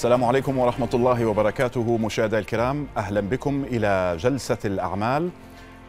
السلام عليكم ورحمة الله وبركاته مشاهدي الكرام أهلا بكم إلى جلسة الأعمال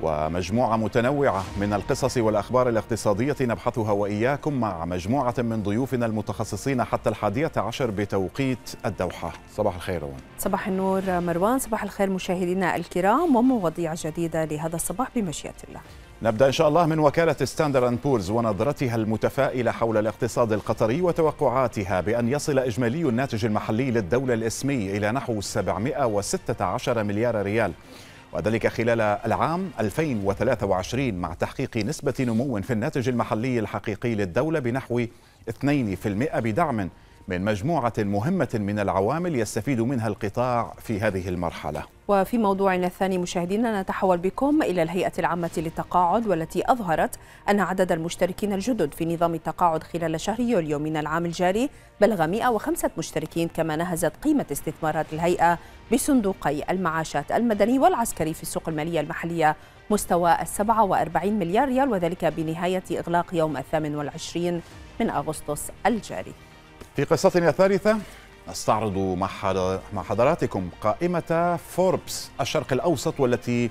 ومجموعة متنوعة من القصص والأخبار الاقتصادية نبحثها وإياكم مع مجموعة من ضيوفنا المتخصصين حتى الحادية عشر بتوقيت الدوحة صباح الخير روان صباح النور مروان صباح الخير مشاهدينا الكرام ومواضيع جديدة لهذا الصباح بمشيئة الله نبدأ إن شاء الله من وكالة ستاندر أند بورز ونظرتها المتفائلة حول الاقتصاد القطري وتوقعاتها بأن يصل إجمالي الناتج المحلي للدولة الإسمي إلى نحو 716 مليار ريال وذلك خلال العام 2023 مع تحقيق نسبة نمو في الناتج المحلي الحقيقي للدولة بنحو 2% بدعم من مجموعة مهمة من العوامل يستفيد منها القطاع في هذه المرحلة وفي موضوعنا الثاني مشاهدينا نتحول بكم إلى الهيئة العامة للتقاعد والتي أظهرت أن عدد المشتركين الجدد في نظام التقاعد خلال شهر يوليو من العام الجاري بلغ 105 مشتركين كما نهزت قيمة استثمارات الهيئة بصندوقي المعاشات المدني والعسكري في السوق المالية المحلية مستوى 47 مليار ريال وذلك بنهاية إغلاق يوم 28 من أغسطس الجاري في قصتنا ثالثة نستعرض مع حضراتكم قائمة فوربس الشرق الأوسط والتي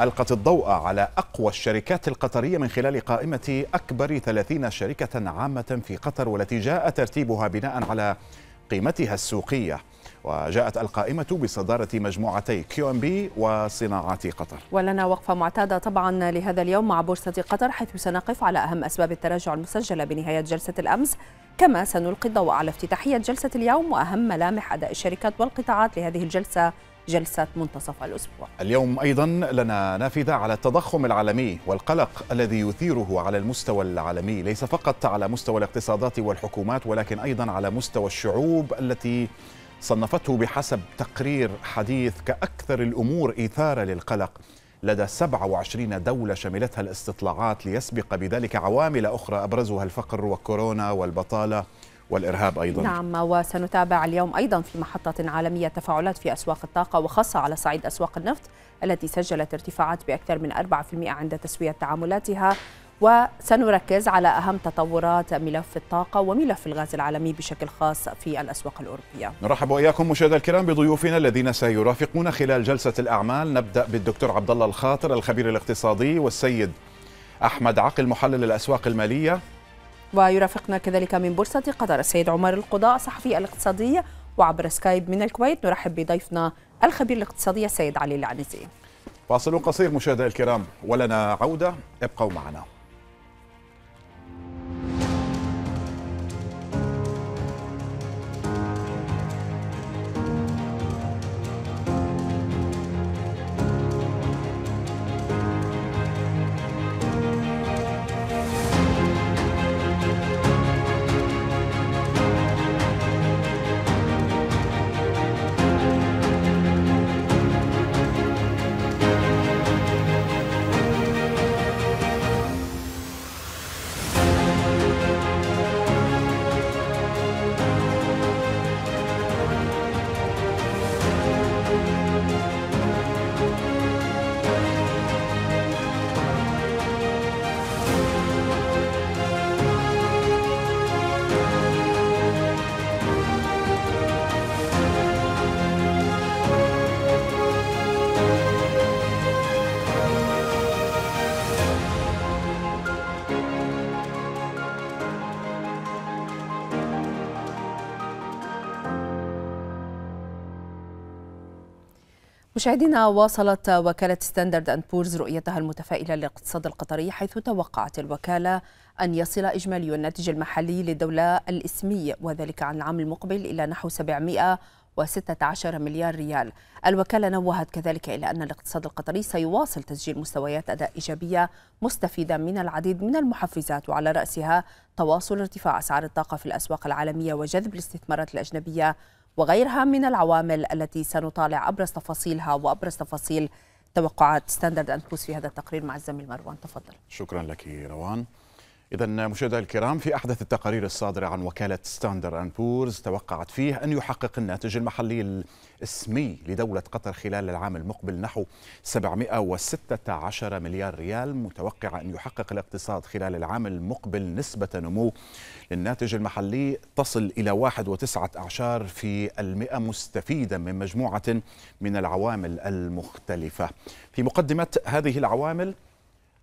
ألقت الضوء على أقوى الشركات القطرية من خلال قائمة أكبر 30 شركة عامة في قطر والتي جاء ترتيبها بناء على قيمتها السوقية وجاءت القائمة بصدارة مجموعتي كيو ام بي وصناعات قطر ولنا وقفة معتادة طبعا لهذا اليوم مع بورصة قطر حيث سنقف على أهم أسباب التراجع المسجلة بنهاية جلسة الأمس كما سنلقي الضوء على افتتاحية جلسة اليوم وأهم ملامح أداء الشركات والقطاعات لهذه الجلسة جلسة منتصف الأسبوع اليوم أيضا لنا نافذة على التضخم العالمي والقلق الذي يثيره على المستوى العالمي ليس فقط على مستوى الاقتصادات والحكومات ولكن أيضا على مستوى الشعوب التي صنفته بحسب تقرير حديث كأكثر الأمور إثارة للقلق لدى 27 دولة شملتها الاستطلاعات ليسبق بذلك عوامل أخرى أبرزها الفقر وكورونا والبطالة والإرهاب أيضا نعم وسنتابع اليوم أيضا في محطة عالمية تفاعلات في أسواق الطاقة وخاصة على صعيد أسواق النفط التي سجلت ارتفاعات بأكثر من 4% عند تسوية تعاملاتها وسنركز على أهم تطورات ملف الطاقة وملف الغاز العالمي بشكل خاص في الأسواق الأوروبية نرحب وإياكم مشاهدي الكرام بضيوفنا الذين سيرافقون خلال جلسة الأعمال نبدأ بالدكتور عبد الله الخاطر الخبير الاقتصادي والسيد أحمد عقل محلل الأسواق المالية ويرافقنا كذلك من بورصة قطر السيد عمر القضاء صحفي الاقتصادي وعبر سكايب من الكويت نرحب بضيفنا الخبير الاقتصادي السيد علي العنزي فاصل قصير مشاهدي الكرام ولنا عودة ابقوا معنا مشاهدينا واصلت وكالة ستاندرد أند بورز رؤيتها المتفائلة للاقتصاد القطري حيث توقعت الوكالة أن يصل إجمالي الناتج المحلي للدولة الإسمية وذلك عن العام المقبل إلى نحو 716 مليار ريال الوكالة نوهت كذلك إلى أن الاقتصاد القطري سيواصل تسجيل مستويات أداء إيجابية مستفيدة من العديد من المحفزات وعلى رأسها تواصل ارتفاع أسعار الطاقة في الأسواق العالمية وجذب الاستثمارات الأجنبية وغيرها من العوامل التي سنطالع أبرز تفاصيلها وأبرز تفاصيل توقعات ستاندرد أند بوس في هذا التقرير مع الزميل مروان تفضل شكرا لك روان إذا مشاهدينا الكرام في أحدث التقارير الصادرة عن وكالة ستاندر أند بورز توقعت فيه أن يحقق الناتج المحلي الاسمي لدولة قطر خلال العام المقبل نحو 716 مليار ريال متوقع أن يحقق الاقتصاد خلال العام المقبل نسبة نمو للناتج المحلي تصل إلى 1.9 في المئة مستفيدا من مجموعة من العوامل المختلفة في مقدمة هذه العوامل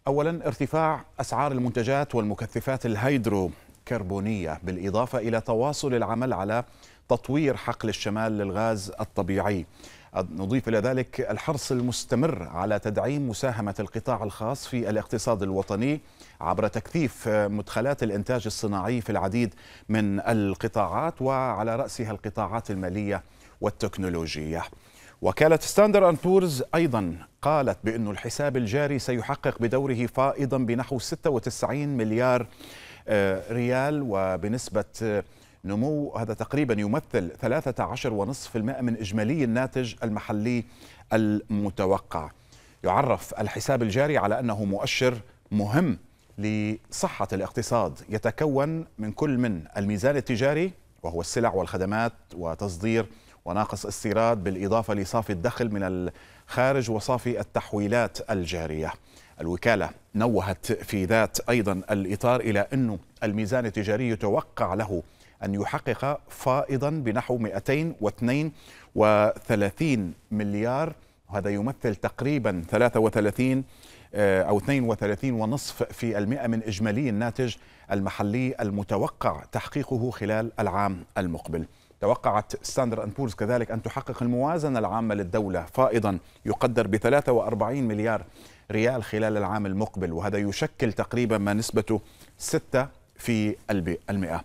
اولا ارتفاع اسعار المنتجات والمكثفات الهيدروكربونيه بالاضافه الى تواصل العمل على تطوير حقل الشمال للغاز الطبيعي نضيف إلى ذلك الحرص المستمر على تدعيم مساهمة القطاع الخاص في الاقتصاد الوطني عبر تكثيف مدخلات الإنتاج الصناعي في العديد من القطاعات وعلى رأسها القطاعات المالية والتكنولوجية وكالة ستاندر أند بورز أيضا قالت بأن الحساب الجاري سيحقق بدوره فائضا بنحو 96 مليار آه، ريال وبنسبة آه، نمو هذا تقريبا يمثل 13.5% من إجمالي الناتج المحلي المتوقع يعرف الحساب الجاري على أنه مؤشر مهم لصحة الاقتصاد يتكون من كل من الميزان التجاري وهو السلع والخدمات وتصدير وناقص استيراد بالإضافة لصافي الدخل من الخارج وصافي التحويلات الجارية الوكالة نوهت في ذات أيضا الإطار إلى أن الميزان التجاري يتوقع له أن يحقق فائضا بنحو 232 مليار وهذا يمثل تقريبا 33 آه، أو 32 ونصف في المئة من إجمالي الناتج المحلي المتوقع تحقيقه خلال العام المقبل توقعت ستاندر أند بورز كذلك أن تحقق الموازنة العامة للدولة فائضا يقدر ب 43 مليار ريال خلال العام المقبل وهذا يشكل تقريبا ما نسبته 6 في المئة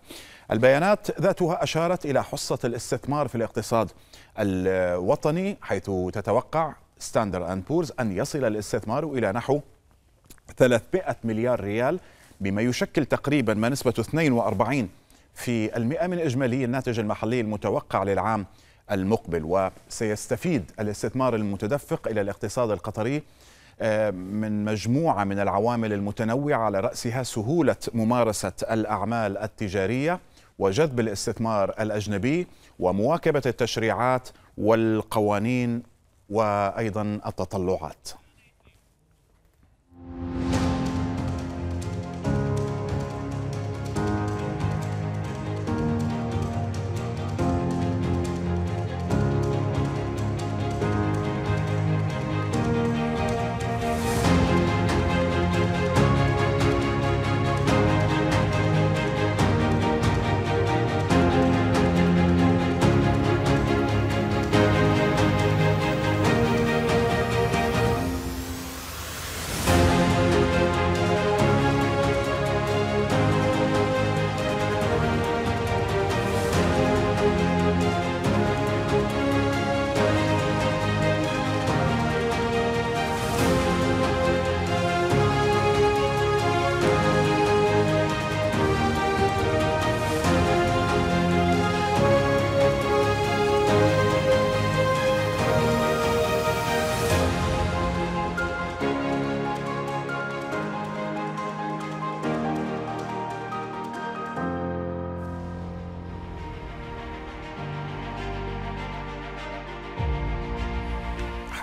البيانات ذاتها أشارت إلى حصة الاستثمار في الاقتصاد الوطني حيث تتوقع ستاندر أند بورز أن يصل الاستثمار إلى نحو 300 مليار ريال بما يشكل تقريبا ما نسبة 42 في المئة من إجمالي الناتج المحلي المتوقع للعام المقبل وسيستفيد الاستثمار المتدفق إلى الاقتصاد القطري آه، من مجموعة من العوامل المتنوعة على رأسها سهولة ممارسة الأعمال التجارية وجذب الاستثمار الأجنبي ومواكبة التشريعات والقوانين وأيضا التطلعات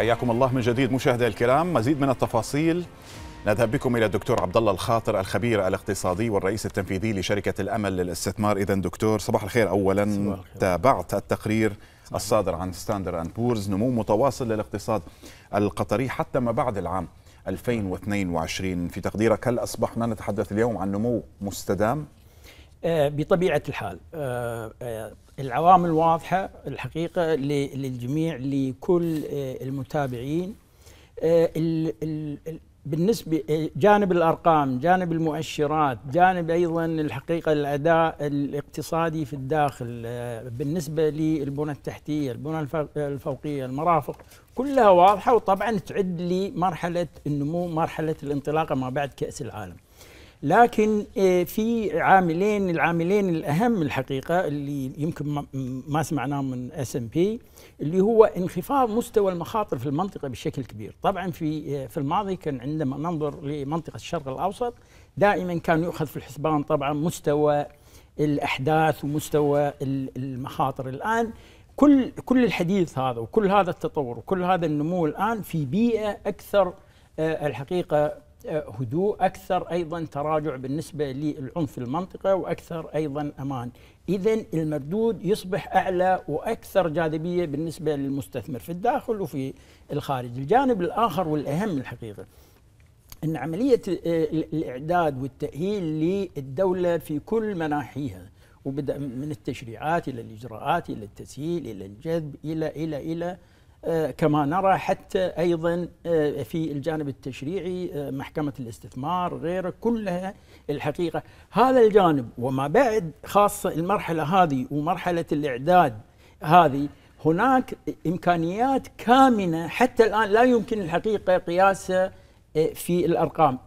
حياكم الله من جديد مشاهدي الكرام مزيد من التفاصيل نذهب بكم الى الدكتور عبد الله الخاطر الخبير الاقتصادي والرئيس التنفيذي لشركه الامل للاستثمار اذا دكتور صباح الخير اولا صباح تابعت التقرير الصادر عن ستاندر اند بورز نمو متواصل للاقتصاد القطري حتى ما بعد العام 2022 في تقديرك هل اصبحنا نتحدث اليوم عن نمو مستدام آه، بطبيعه الحال آه، آه، العوامل واضحة الحقيقة للجميع لكل آه، المتابعين آه، بالنسبة آه، جانب الأرقام جانب المؤشرات جانب أيضا الحقيقة الأداء الاقتصادي في الداخل بالنسبة للبنى التحتية البنى الفوقية المرافق كلها واضحة وطبعا تعد لمرحلة النمو مرحلة الانطلاقة ما بعد كأس العالم لكن آه، في عاملين العاملين الاهم الحقيقه اللي يمكن ما سمعناهم من اس ام بي اللي هو انخفاض مستوى المخاطر في المنطقه بشكل كبير، طبعا في آه، في الماضي كان عندما ننظر لمنطقه الشرق الاوسط دائما كان يؤخذ في الحسبان طبعا مستوى الاحداث ومستوى المخاطر الان كل كل الحديث هذا وكل هذا التطور وكل هذا النمو الان في بيئه اكثر آه، الحقيقه هدوء أكثر أيضا تراجع بالنسبة للعنف في المنطقة وأكثر أيضا أمان إذا المردود يصبح أعلى وأكثر جاذبية بالنسبة للمستثمر في الداخل وفي الخارج الجانب الآخر والأهم الحقيقة أن عملية الإعداد والتأهيل للدولة في كل مناحيها وبدأ من التشريعات إلى الإجراءات إلى التسهيل إلى الجذب إلى إلى إلى, إلى آه، كما نرى حتى ايضا آه، في الجانب التشريعي آه، محكمه الاستثمار غيره كلها الحقيقه هذا الجانب وما بعد خاصه المرحله هذه ومرحله الاعداد هذه هناك امكانيات كامنه حتى الان لا يمكن الحقيقه قياسها في الارقام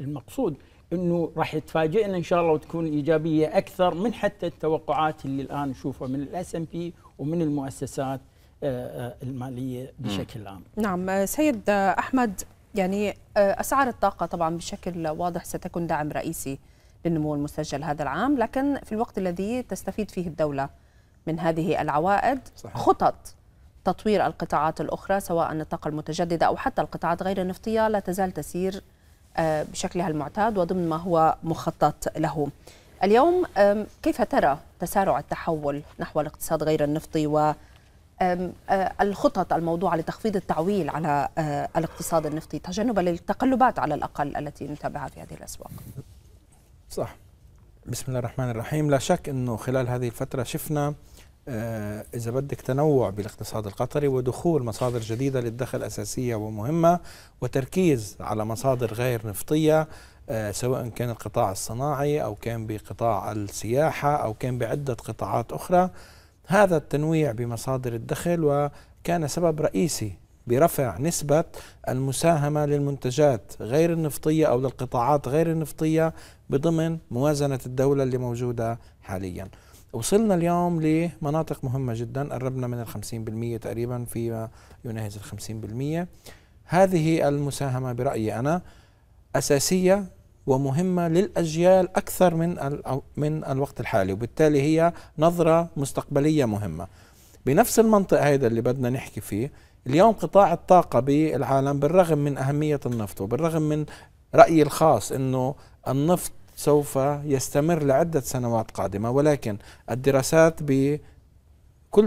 المقصود انه راح تفاجئنا ان شاء الله وتكون ايجابيه اكثر من حتى التوقعات اللي الان نشوفها من الاس ام بي ومن المؤسسات آه، آه، الماليه بشكل عام. نعم آه، سيد احمد يعني اسعار الطاقه طبعا بشكل واضح ستكون داعم رئيسي للنمو المسجل هذا العام، لكن في الوقت الذي تستفيد فيه الدوله من هذه العوائد صحيح. خطط تطوير القطاعات الاخرى سواء الطاقه المتجدده او حتى القطاعات غير النفطيه لا تزال تسير بشكلها المعتاد وضمن ما هو مخطط له. اليوم كيف ترى تسارع التحول نحو الاقتصاد غير النفطي و الخطط الموضوعة لتخفيض التعويل على الاقتصاد النفطي تجنبا للتقلبات على الأقل التي نتابعها في هذه الأسواق صح بسم الله الرحمن الرحيم لا شك أنه خلال هذه الفترة شفنا إذا بدك تنوع بالاقتصاد القطري ودخول مصادر جديدة للدخل أساسية ومهمة وتركيز على مصادر غير نفطية سواء كان القطاع الصناعي أو كان بقطاع السياحة أو كان بعدة قطاعات أخرى هذا التنويع بمصادر الدخل وكان سبب رئيسي برفع نسبة المساهمة للمنتجات غير النفطية أو للقطاعات غير النفطية بضمن موازنة الدولة اللي موجودة حاليا وصلنا اليوم لمناطق مهمة جدا قربنا من الخمسين بالمية تقريبا في يناهز الخمسين بالمية هذه المساهمة برأيي أنا أساسية ومهمة للأجيال أكثر من من الوقت الحالي وبالتالي هي نظرة مستقبلية مهمة بنفس المنطق هذا اللي بدنا نحكي فيه اليوم قطاع الطاقة بالعالم بالرغم من أهمية النفط وبالرغم من رأيي الخاص أنه النفط سوف يستمر لعدة سنوات قادمة ولكن الدراسات بكل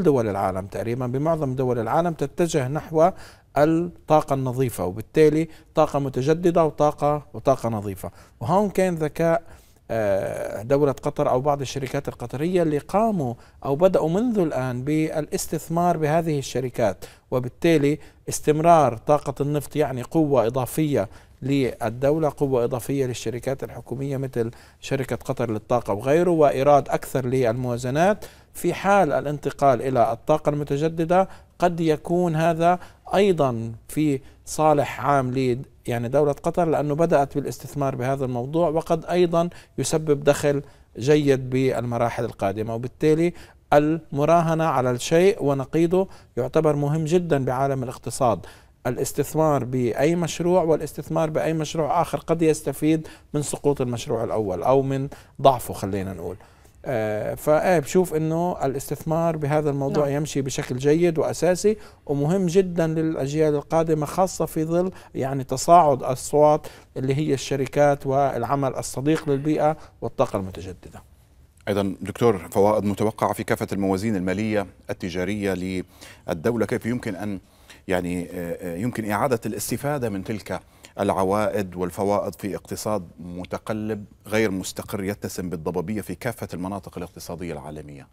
دول العالم تقريبا بمعظم دول العالم تتجه نحو الطاقة النظيفة وبالتالي طاقة متجددة وطاقة وطاقة نظيفة وهون كان ذكاء آه، دولة قطر أو بعض الشركات القطرية اللي قاموا أو بدأوا منذ الآن بالاستثمار بهذه الشركات وبالتالي استمرار طاقة النفط يعني قوة إضافية للدولة قوة إضافية للشركات الحكومية مثل شركة قطر للطاقة وغيره وإيراد أكثر للموازنات في حال الانتقال الى الطاقه المتجدده قد يكون هذا ايضا في صالح عام ليد يعني دولة قطر لأنه بدأت بالاستثمار بهذا الموضوع وقد أيضا يسبب دخل جيد بالمراحل القادمة وبالتالي المراهنة على الشيء ونقيضه يعتبر مهم جدا بعالم الاقتصاد الاستثمار بأي مشروع والاستثمار بأي مشروع آخر قد يستفيد من سقوط المشروع الأول أو من ضعفه خلينا نقول آه، فبشوف انه الاستثمار بهذا الموضوع نعم. يمشي بشكل جيد واساسي ومهم جدا للاجيال القادمه خاصه في ظل يعني تصاعد اصوات اللي هي الشركات والعمل الصديق للبيئه والطاقه المتجدده. ايضا دكتور فوائد متوقعه في كافه الموازين الماليه التجاريه للدوله كيف يمكن ان يعني آه، آه، يمكن اعاده الاستفاده من تلك العوائد والفوائد في اقتصاد متقلب غير مستقر يتسم بالضبابيه في كافه المناطق الاقتصاديه العالميه.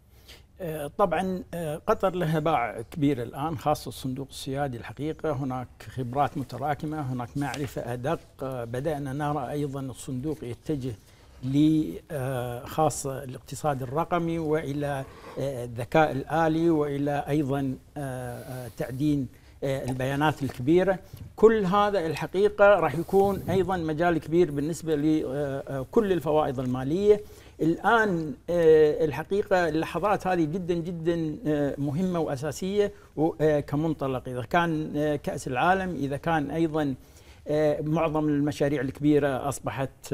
آه، طبعا آه، قطر لها باع كبير الان خاصه الصندوق السيادي الحقيقه هناك خبرات متراكمه هناك معرفه ادق آه، بدانا نرى ايضا الصندوق يتجه خاصة الاقتصاد الرقمي والى الذكاء الالي والى ايضا تعدين آه، البيانات الكبيرة كل هذا الحقيقة راح يكون أيضا مجال كبير بالنسبة لكل آه، آه، الفوائض المالية الآن الحقيقة اللحظات هذه جدا جدا مهمة وأساسية كمنطلق إذا كان كأس العالم إذا كان أيضا معظم المشاريع الكبيرة أصبحت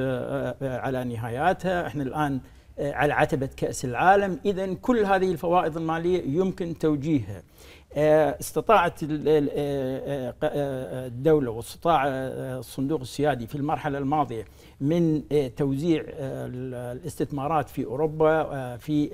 على نهاياتها احنا الآن على عتبة كأس العالم إذا كل هذه الفوائض المالية يمكن توجيهها آه، استطاعت آه، آه، الدولة واستطاع الصندوق السيادي في المرحلة الماضية من توزيع الاستثمارات في أوروبا في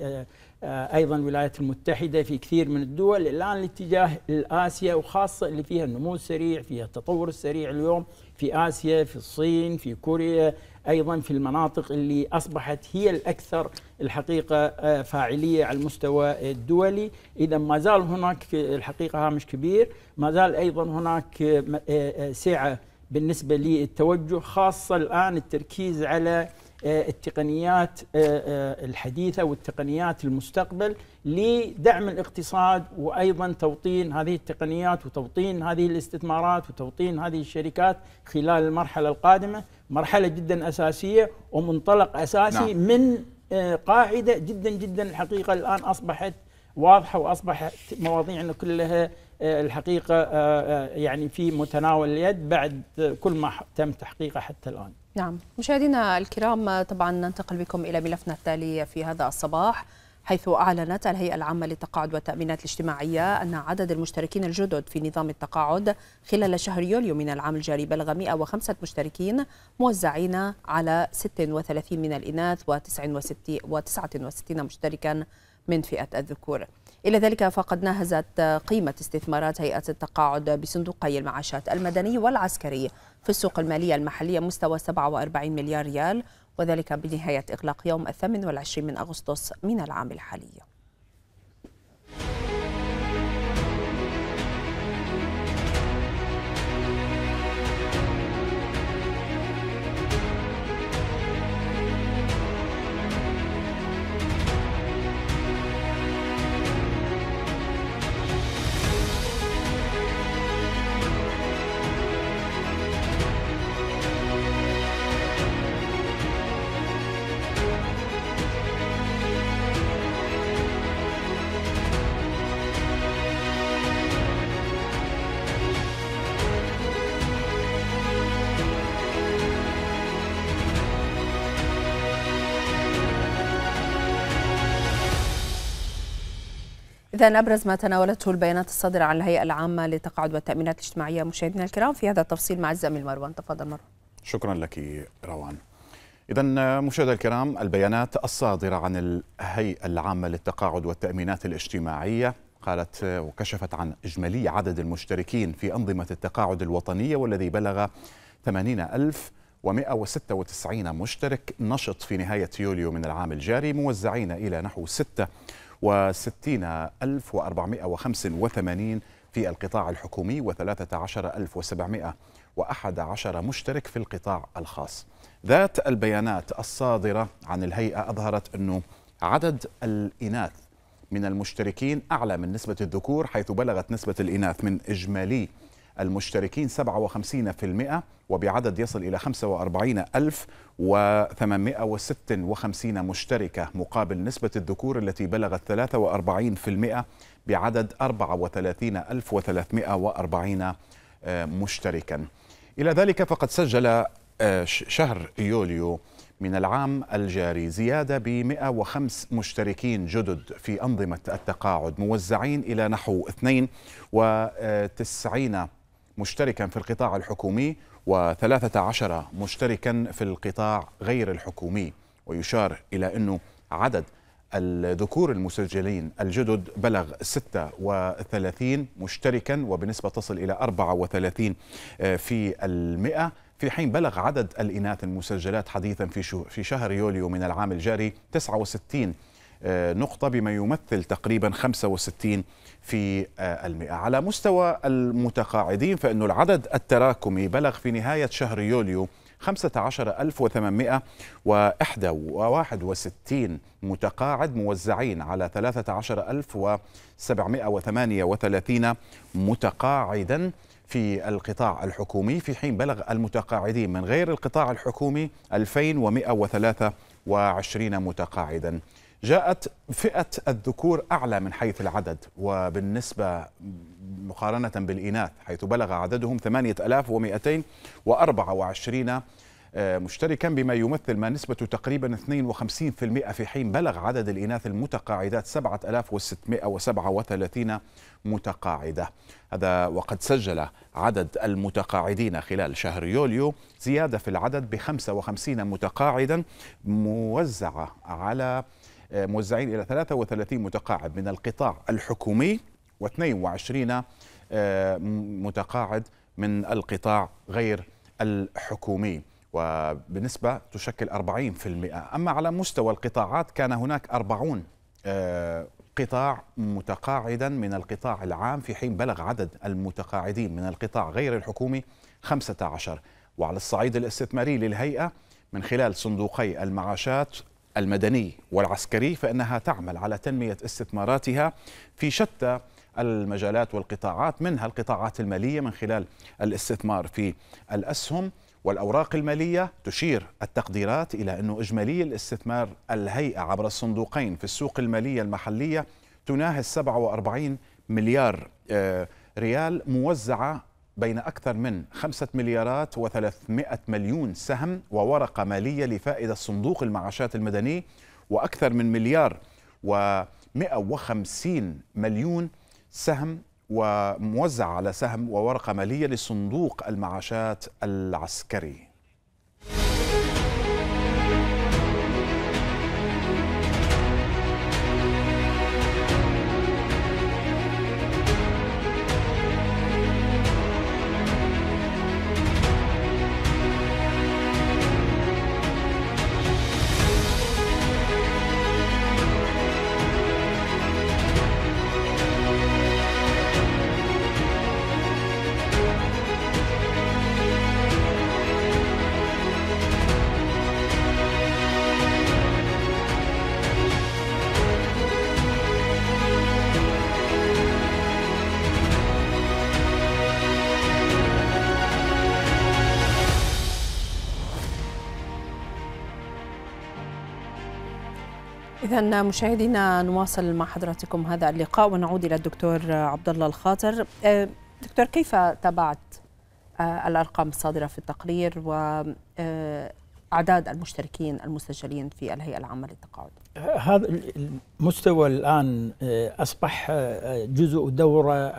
أيضا الولايات المتحدة في كثير من الدول الآن الاتجاه لآسيا وخاصة اللي فيها النمو السريع فيها التطور السريع اليوم في آسيا في الصين في كوريا ايضا في المناطق اللي اصبحت هي الاكثر الحقيقه آه، فاعليه على المستوى الدولي، اذا ما زال هناك في الحقيقه هامش كبير، ما زال ايضا هناك آه، آه، سعه بالنسبه للتوجه خاصه الان التركيز على التقنيات الحديثه والتقنيات المستقبل لدعم الاقتصاد وايضا توطين هذه التقنيات وتوطين هذه الاستثمارات وتوطين هذه الشركات خلال المرحله القادمه مرحله جدا اساسيه ومنطلق اساسي نعم. من آه، قاعده جدا جدا الحقيقه الان اصبحت واضحه واصبحت مواضيعنا كلها آه، الحقيقه آه، يعني في متناول اليد بعد كل ما تم تحقيقه حتى الان. نعم، مشاهدينا الكرام طبعا ننتقل بكم الى ملفنا التالي في هذا الصباح. حيث أعلنت الهيئة العامة للتقاعد والتأمينات الاجتماعية أن عدد المشتركين الجدد في نظام التقاعد خلال شهر يوليو من العام الجاري بلغ 105 مشتركين موزعين على 36 من الإناث و69 مشتركا من فئة الذكور إلى ذلك فقد ناهزت قيمة استثمارات هيئة التقاعد بصندوقي المعاشات المدني والعسكري في السوق المالية المحلية مستوى 47 مليار ريال وذلك بنهاية إغلاق يوم الثامن والعشرين من أغسطس من العام الحالي إذا أبرز ما تناولته البيانات الصادرة عن الهيئة العامة للتقاعد والتأمينات الاجتماعية مشاهدينا الكرام في هذا التفصيل مع الزميل مروان تفضل مروان شكرا لك روان إذا مشاهدينا الكرام البيانات الصادرة عن الهيئة العامة للتقاعد والتأمينات الاجتماعية قالت وكشفت عن إجمالي عدد المشتركين في أنظمة التقاعد الوطنية والذي بلغ 80196 مشترك نشط في نهاية يوليو من العام الجاري موزعين إلى نحو 6 60485 في القطاع الحكومي و13711 مشترك في القطاع الخاص ذات البيانات الصادرة عن الهيئة أظهرت أنه عدد الإناث من المشتركين أعلى من نسبة الذكور حيث بلغت نسبة الإناث من إجمالي المشتركين 57% وبعدد يصل إلى 45856 مشتركة مقابل نسبة الذكور التي بلغت 43% بعدد 34340 آه، مشتركا إلى ذلك فقد سجل آه، شهر يوليو من العام الجاري زيادة ب 105 مشتركين جدد في أنظمة التقاعد موزعين إلى نحو 92 مشتركا في القطاع الحكومي و13 مشتركا في القطاع غير الحكومي ويشار إلى أنه عدد الذكور المسجلين الجدد بلغ 36 مشتركا وبنسبة تصل إلى 34 في المئة في حين بلغ عدد الإناث المسجلات حديثا في شهر يوليو من العام الجاري 69 نقطة بما يمثل تقريبا 65 في آه، المئة على مستوى المتقاعدين فإن العدد التراكمي بلغ في نهاية شهر يوليو 15861 متقاعد موزعين على 13738 متقاعدا في القطاع الحكومي في حين بلغ المتقاعدين من غير القطاع الحكومي 2123 متقاعدا جاءت فئة الذكور أعلى من حيث العدد وبالنسبة مقارنة بالإناث حيث بلغ عددهم 8224 آه، مشتركا بما يمثل ما نسبه تقريبا 52% في حين بلغ عدد الإناث المتقاعدات 7637 متقاعدة هذا وقد سجل عدد المتقاعدين خلال شهر يوليو زيادة في العدد ب 55 متقاعدا موزعة على آه، موزعين إلى 33 متقاعد من القطاع الحكومي و22 آه، متقاعد من القطاع غير الحكومي وبنسبة تشكل 40% أما على مستوى القطاعات كان هناك 40 آه، قطاع متقاعدا من القطاع العام في حين بلغ عدد المتقاعدين من القطاع غير الحكومي 15 وعلى الصعيد الاستثماري للهيئة من خلال صندوقي المعاشات المدني والعسكري فإنها تعمل على تنمية استثماراتها في شتى المجالات والقطاعات منها القطاعات المالية من خلال الاستثمار في الأسهم والأوراق المالية تشير التقديرات إلى أنه إجمالي الاستثمار الهيئة عبر الصندوقين في السوق المالية المحلية تناهز 47 مليار آه، ريال موزعة بين أكثر من خمسة مليارات و300 مليون سهم وورقة مالية لفائدة صندوق المعاشات المدني وأكثر من مليار و150 مليون سهم وموزع على سهم وورقة مالية لصندوق المعاشات العسكري إذن مشاهدينا نواصل مع حضراتكم هذا اللقاء ونعود إلى الدكتور عبد الله الخاطر. أه، دكتور كيف تابعت أه، الأرقام الصادرة في التقرير وأعداد أه، المشتركين المسجلين في الهيئة العامة للتقاعد؟ هذا المستوى الآن أصبح جزء دورة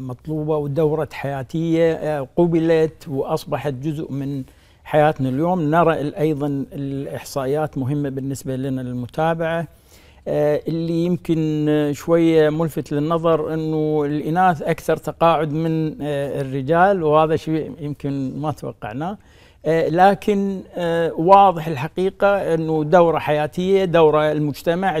مطلوبة ودورة حياتية قبلت وأصبحت جزء من حياتنا اليوم نرى أيضا الإحصائيات مهمة بالنسبة لنا للمتابعة آه، اللي يمكن شوية ملفت للنظر أنه الإناث أكثر تقاعد من آه، الرجال وهذا شيء يمكن ما توقعناه آه، لكن واضح الحقيقة أنه دورة حياتية دورة المجتمع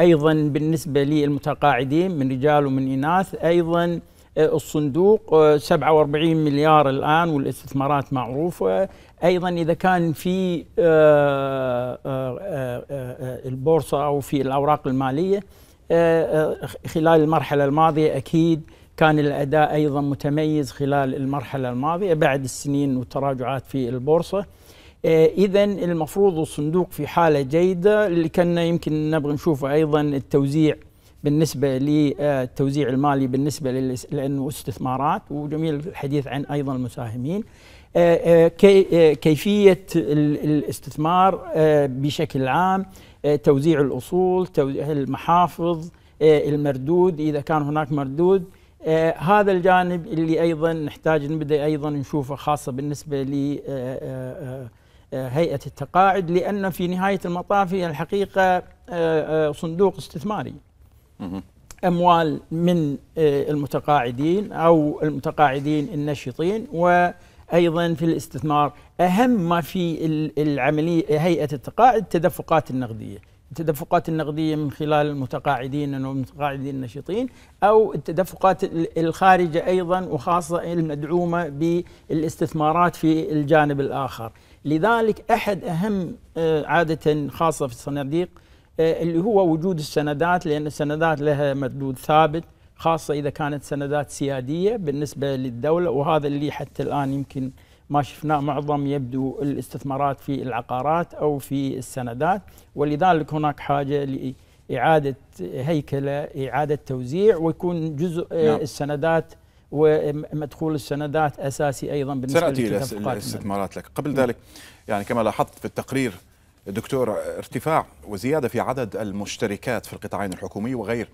أيضا بالنسبة للمتقاعدين من رجال ومن إناث أيضا الصندوق 47 آه، مليار الآن والاستثمارات معروفة أيضا إذا كان في آه، آه، البورصة أو في الأوراق المالية خلال المرحلة الماضية أكيد كان الأداء أيضا متميز خلال المرحلة الماضية بعد السنين والتراجعات في البورصة إذا المفروض الصندوق في حالة جيدة اللي كنا يمكن نبغى نشوفه أيضا التوزيع بالنسبة للتوزيع آه، المالي بالنسبة لأنه استثمارات وجميل الحديث عن أيضا المساهمين آه، آه، كيفية الاستثمار بشكل عام توزيع الأصول توزيع المحافظ المردود إذا كان هناك مردود هذا الجانب اللي أيضا نحتاج نبدأ أيضا نشوفه خاصة بالنسبة ل هيئة التقاعد لأن في نهاية المطاف هي الحقيقة صندوق استثماري اموال من آه، المتقاعدين او المتقاعدين النشطين وايضا في الاستثمار اهم ما في العمليه هيئه التقاعد التدفقات النقديه التدفقات النقديه من خلال المتقاعدين والمتقاعدين النشطين او التدفقات الخارجه ايضا وخاصه المدعومه بالاستثمارات في الجانب الاخر لذلك احد اهم آه، عاده خاصه في الصناديق آه، اللي هو وجود السندات لأن السندات لها مردود ثابت خاصة إذا كانت سندات سيادية بالنسبة للدولة وهذا اللي حتى الآن يمكن ما شفناه معظم يبدو الاستثمارات في العقارات أو في السندات ولذلك هناك حاجة لإعادة هيكلة إعادة توزيع ويكون جزء آه، نعم. السندات ومدخول السندات أساسي أيضا بالنسبة سنأتي إلى الاستثمارات لك قبل ذلك يعني كما لاحظت في التقرير دكتور ارتفاع وزيادة في عدد المشتركات في القطاعين الحكومي وغير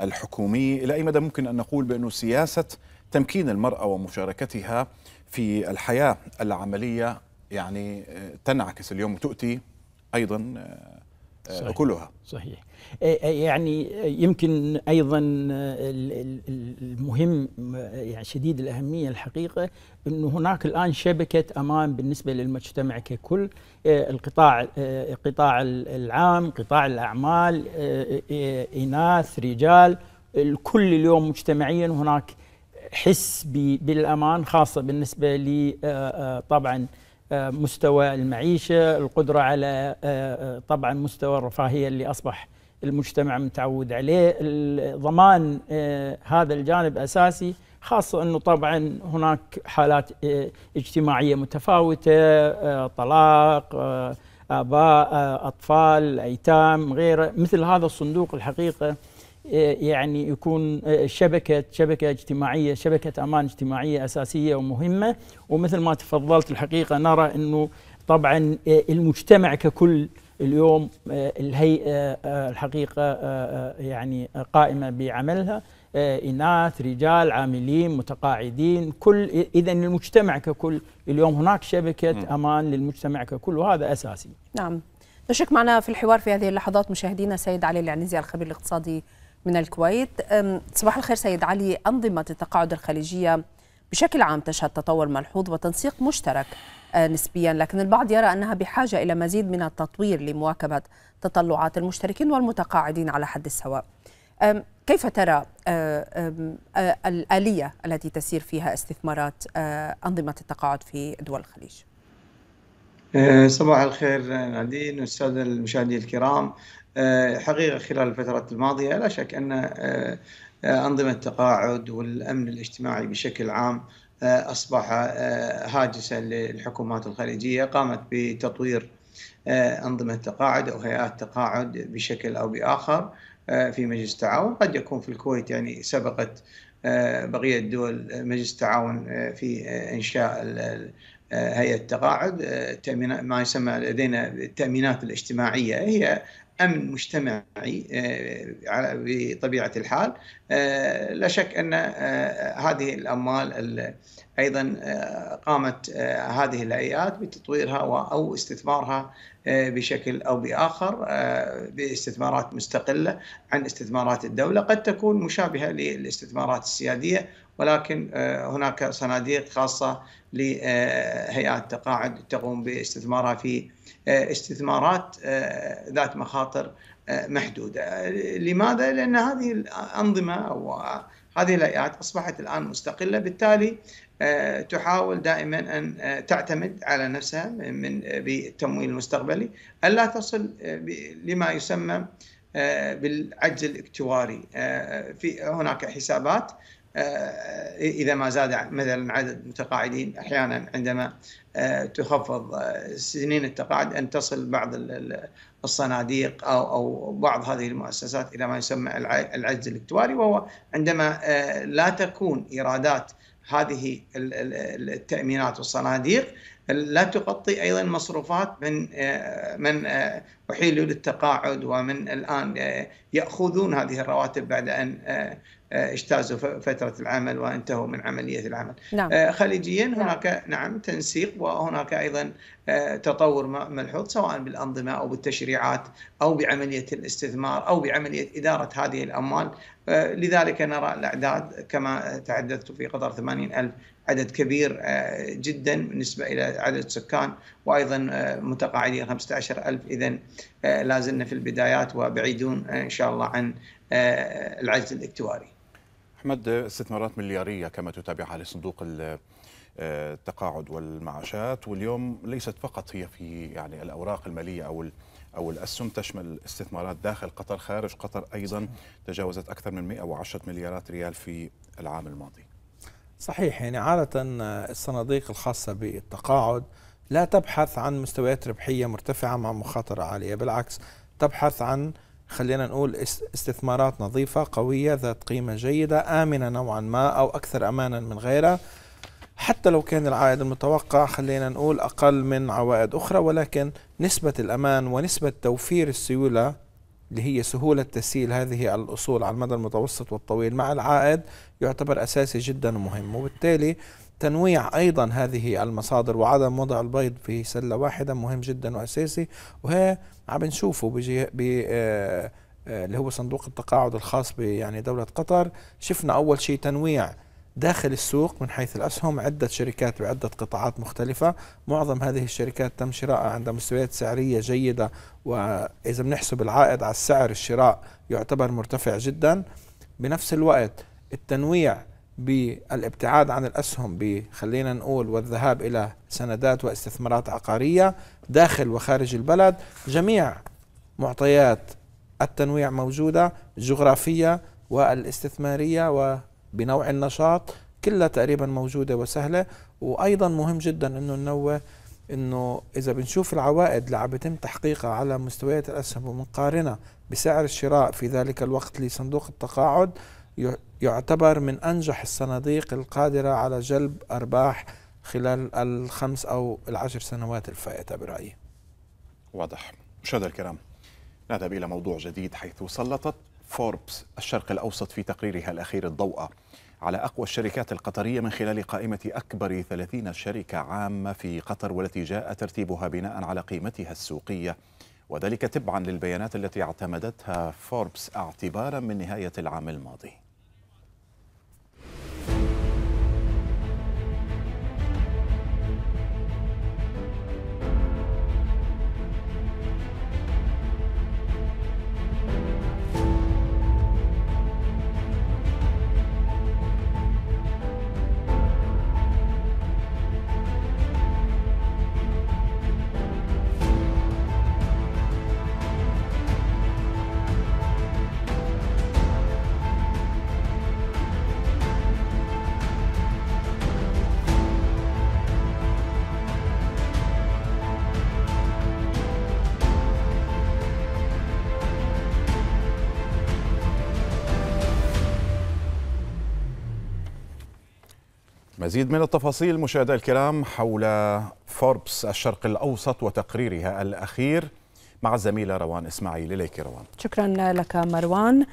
الحكومي إلى أي مدى ممكن أن نقول بأن سياسة تمكين المرأة ومشاركتها في الحياة العملية يعني آه، تنعكس اليوم وتؤتي أيضا آه، آه، صحيح. أكلها صحيح آه، آه، يعني آه، يمكن ايضا المهم يعني شديد الاهميه الحقيقه انه هناك الان شبكه امان بالنسبه للمجتمع ككل القطاع القطاع العام قطاع الاعمال اناث رجال الكل اليوم مجتمعيا هناك حس بالامان خاصه بالنسبه ل طبعا مستوى المعيشه القدره على طبعا مستوى الرفاهيه اللي اصبح المجتمع متعود عليه ضمان آه، هذا الجانب أساسي خاصة أنه طبعا هناك حالات آه، اجتماعية متفاوتة آه، طلاق آباء أطفال أيتام غيره مثل هذا الصندوق الحقيقة يعني يكون شبكة شبكة اجتماعية شبكة أمان اجتماعية أساسية ومهمة ومثل ما تفضلت الحقيقة نرى أنه طبعا المجتمع ككل اليوم آه، الهيئة آه، آه، الحقيقة يعني قائمة بعملها إناث رجال عاملين متقاعدين كل إذا المجتمع ككل اليوم هناك شبكة أمان للمجتمع ككل وهذا أساسي نعم نشك معنا في الحوار في هذه اللحظات مشاهدينا سيد علي العنزي الخبير الاقتصادي من الكويت صباح الخير سيد علي أنظمة التقاعد الخليجية بشكل عام تشهد تطور ملحوظ وتنسيق مشترك آه، نسبيا لكن البعض يرى أنها بحاجة إلى مزيد من التطوير لمواكبة تطلعات المشتركين والمتقاعدين على حد السواء. كيف ترى آه، آه، الآلية التي تسير فيها استثمارات أنظمة التقاعد في دول الخليج؟ صباح الخير نادين والساده المشاهدين الكرام حقيقه خلال الفترات الماضيه لا شك ان آه، أنظمة التقاعد والأمن الاجتماعي بشكل عام آه، أصبح آه، هاجسا للحكومات الخليجية قامت بتطوير أنظمة تقاعد أو هيئات تقاعد بشكل أو بآخر في مجلس التعاون قد يكون في الكويت يعني سبقت بقية دول مجلس التعاون في إنشاء هيئة التقاعد ما يسمى لدينا التأمينات الاجتماعية هي امن مجتمعي آه، بطبيعه الحال آه، لا شك ان آه، هذه الاموال ايضا آه، قامت آه، هذه الهيئات بتطويرها او استثمارها آه، بشكل او باخر باستثمارات مستقله عن استثمارات الدوله، قد تكون مشابهه للاستثمارات السياديه ولكن هناك صناديق خاصه لهيئات تقاعد تقوم باستثمارها في استثمارات ذات مخاطر محدوده، لماذا؟ لان هذه الانظمه او هذه الهيئات اصبحت الان مستقله بالتالي آه، تحاول دائما ان آه، تعتمد على نفسها من آه، بالتمويل المستقبلي الا تصل لما يسمى بالعجز الاكتواري في هناك حسابات اذا ما زاد مثلا عدد المتقاعدين احيانا عندما تخفض سنين التقاعد ان تصل بعض الصناديق او او بعض هذه المؤسسات الى ما يسمى العجز الاكتواري وهو عندما لا تكون ايرادات هذه التامينات والصناديق لا تغطي ايضا مصروفات من آه، من آه، احيلوا للتقاعد ومن الان آه، ياخذون هذه الرواتب بعد ان اجتازوا فترة العمل وانتهوا من عملية العمل نعم. آه، خليجيا نعم. هناك نعم. نعم تنسيق وهناك أيضا آه، تطور ملحوظ سواء بالأنظمة أو بالتشريعات أو بعملية الاستثمار أو بعملية إدارة هذه الأموال آه، لذلك نرى الأعداد كما تحدثت في قطر 80 ألف عدد كبير جدا بالنسبة إلى عدد السكان وأيضا متقاعدين 15 ألف إذا لازلنا في البدايات وبعيدون إن شاء الله عن العجز الاكتواري أحمد استثمارات مليارية كما تتابعها لصندوق آه، التقاعد والمعاشات واليوم ليست فقط هي في يعني الأوراق المالية أو أو الأسهم تشمل استثمارات داخل قطر خارج قطر أيضا تجاوزت أكثر من 110 مليارات ريال في العام الماضي صحيح يعني عادة آه، الصناديق الخاصة بالتقاعد لا تبحث عن مستويات ربحية مرتفعة مع مخاطرة عالية بالعكس تبحث عن خلينا نقول استثمارات نظيفة قوية ذات قيمة جيدة آمنة نوعا ما أو أكثر أمانا من غيرها حتى لو كان العائد المتوقع خلينا نقول أقل من عوائد أخرى ولكن نسبة الأمان ونسبة توفير السيولة اللي هي سهولة تسهيل هذه الأصول على المدى المتوسط والطويل مع العائد يعتبر أساسي جدا ومهم وبالتالي تنويع أيضا هذه المصادر وعدم وضع البيض في سلة واحدة مهم جدا وأساسي وهي عم نشوفه بجي ب آه،, آه اللي هو صندوق التقاعد الخاص يعني دولة قطر شفنا أول شيء تنويع داخل السوق من حيث الأسهم عدة شركات بعدة قطاعات مختلفة معظم هذه الشركات تم شراءها عند مستويات سعرية جيدة وإذا بنحسب العائد على السعر الشراء يعتبر مرتفع جدا بنفس الوقت التنويع بالابتعاد عن الأسهم بخلينا نقول والذهاب إلى سندات واستثمارات عقارية داخل وخارج البلد جميع معطيات التنويع موجودة الجغرافية والاستثمارية وبنوع النشاط كلها تقريبا موجودة وسهلة وأيضا مهم جدا أنه ننوه أنه إذا بنشوف العوائد اللي عم بيتم تحقيقها على مستويات الأسهم ومنقارنة بسعر الشراء في ذلك الوقت لصندوق التقاعد يعتبر من أنجح الصناديق القادرة على جلب أرباح خلال الخمس أو العشر سنوات الفائتة برأيي واضح مشاهد الكرام نذهب إلى موضوع جديد حيث سلطت فوربس الشرق الأوسط في تقريرها الأخير الضوء على أقوى الشركات القطرية من خلال قائمة أكبر 30 شركة عامة في قطر والتي جاء ترتيبها بناء على قيمتها السوقية وذلك تبعا للبيانات التي اعتمدتها فوربس اعتبارا من نهاية العام الماضي مزيد من التفاصيل مشاهدي الكرام حول فوربس الشرق الأوسط وتقريرها الأخير مع الزميلة روان إسماعيل إليك روان شكرا لك مروان